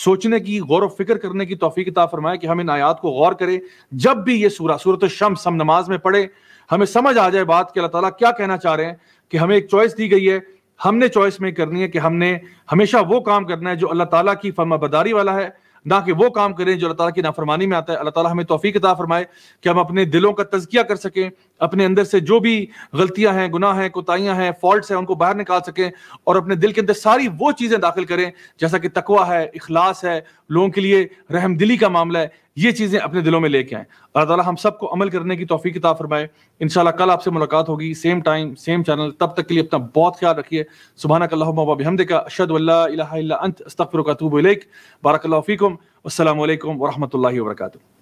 सोचने की गौर और फिक्र करने की तोफ़ी किताब फरमाए कि हम इन आयात को गौर करें जब भी ये सूरा सूरत शम्स हम नमाज में पढ़े हमें समझ आ जाए बात कि अल्लाह ताला क्या कहना चाह रहे हैं कि हमें एक चॉइस दी गई है हमने चॉइस में करनी है कि हमने हमेशा वो काम करना है जो अल्लाह ताला की फर्माबरदारी वाला है ना कि वो काम करें जो अल्लाह ताला की नाफरमानी में आता है अल्लाह ताला हमें तोफ़ी किताब फरमाए कि हम अपने दिलों का तजकिया कर सकें अपने अंदर से जो भी गलतियां हैं गुनाह हैं कोताहियां हैं फॉल्ट हैं उनको बाहर निकाल सकें और अपने दिल के अंदर सारी वो चीज़ें दाखिल करें जैसा कि तकवा है इखलास है लोगों के लिए रहमदिली का मामला है ये चीज़ें अपने दिलों में लेके आएँ अल्लाह ताला हम सबको अमल करने की तोफ़ी किताब फरमाए इन कल आपसे मुलाकात होगी सेम टाइम सेम चैनल तब तक के लिए अपना बहुत ख्याल रखिए सुबहाना कल्लाहमद का अशद अंत अस्तफ़र का तूब बारकल्ला फ़ीकम असल वरहमल वर्का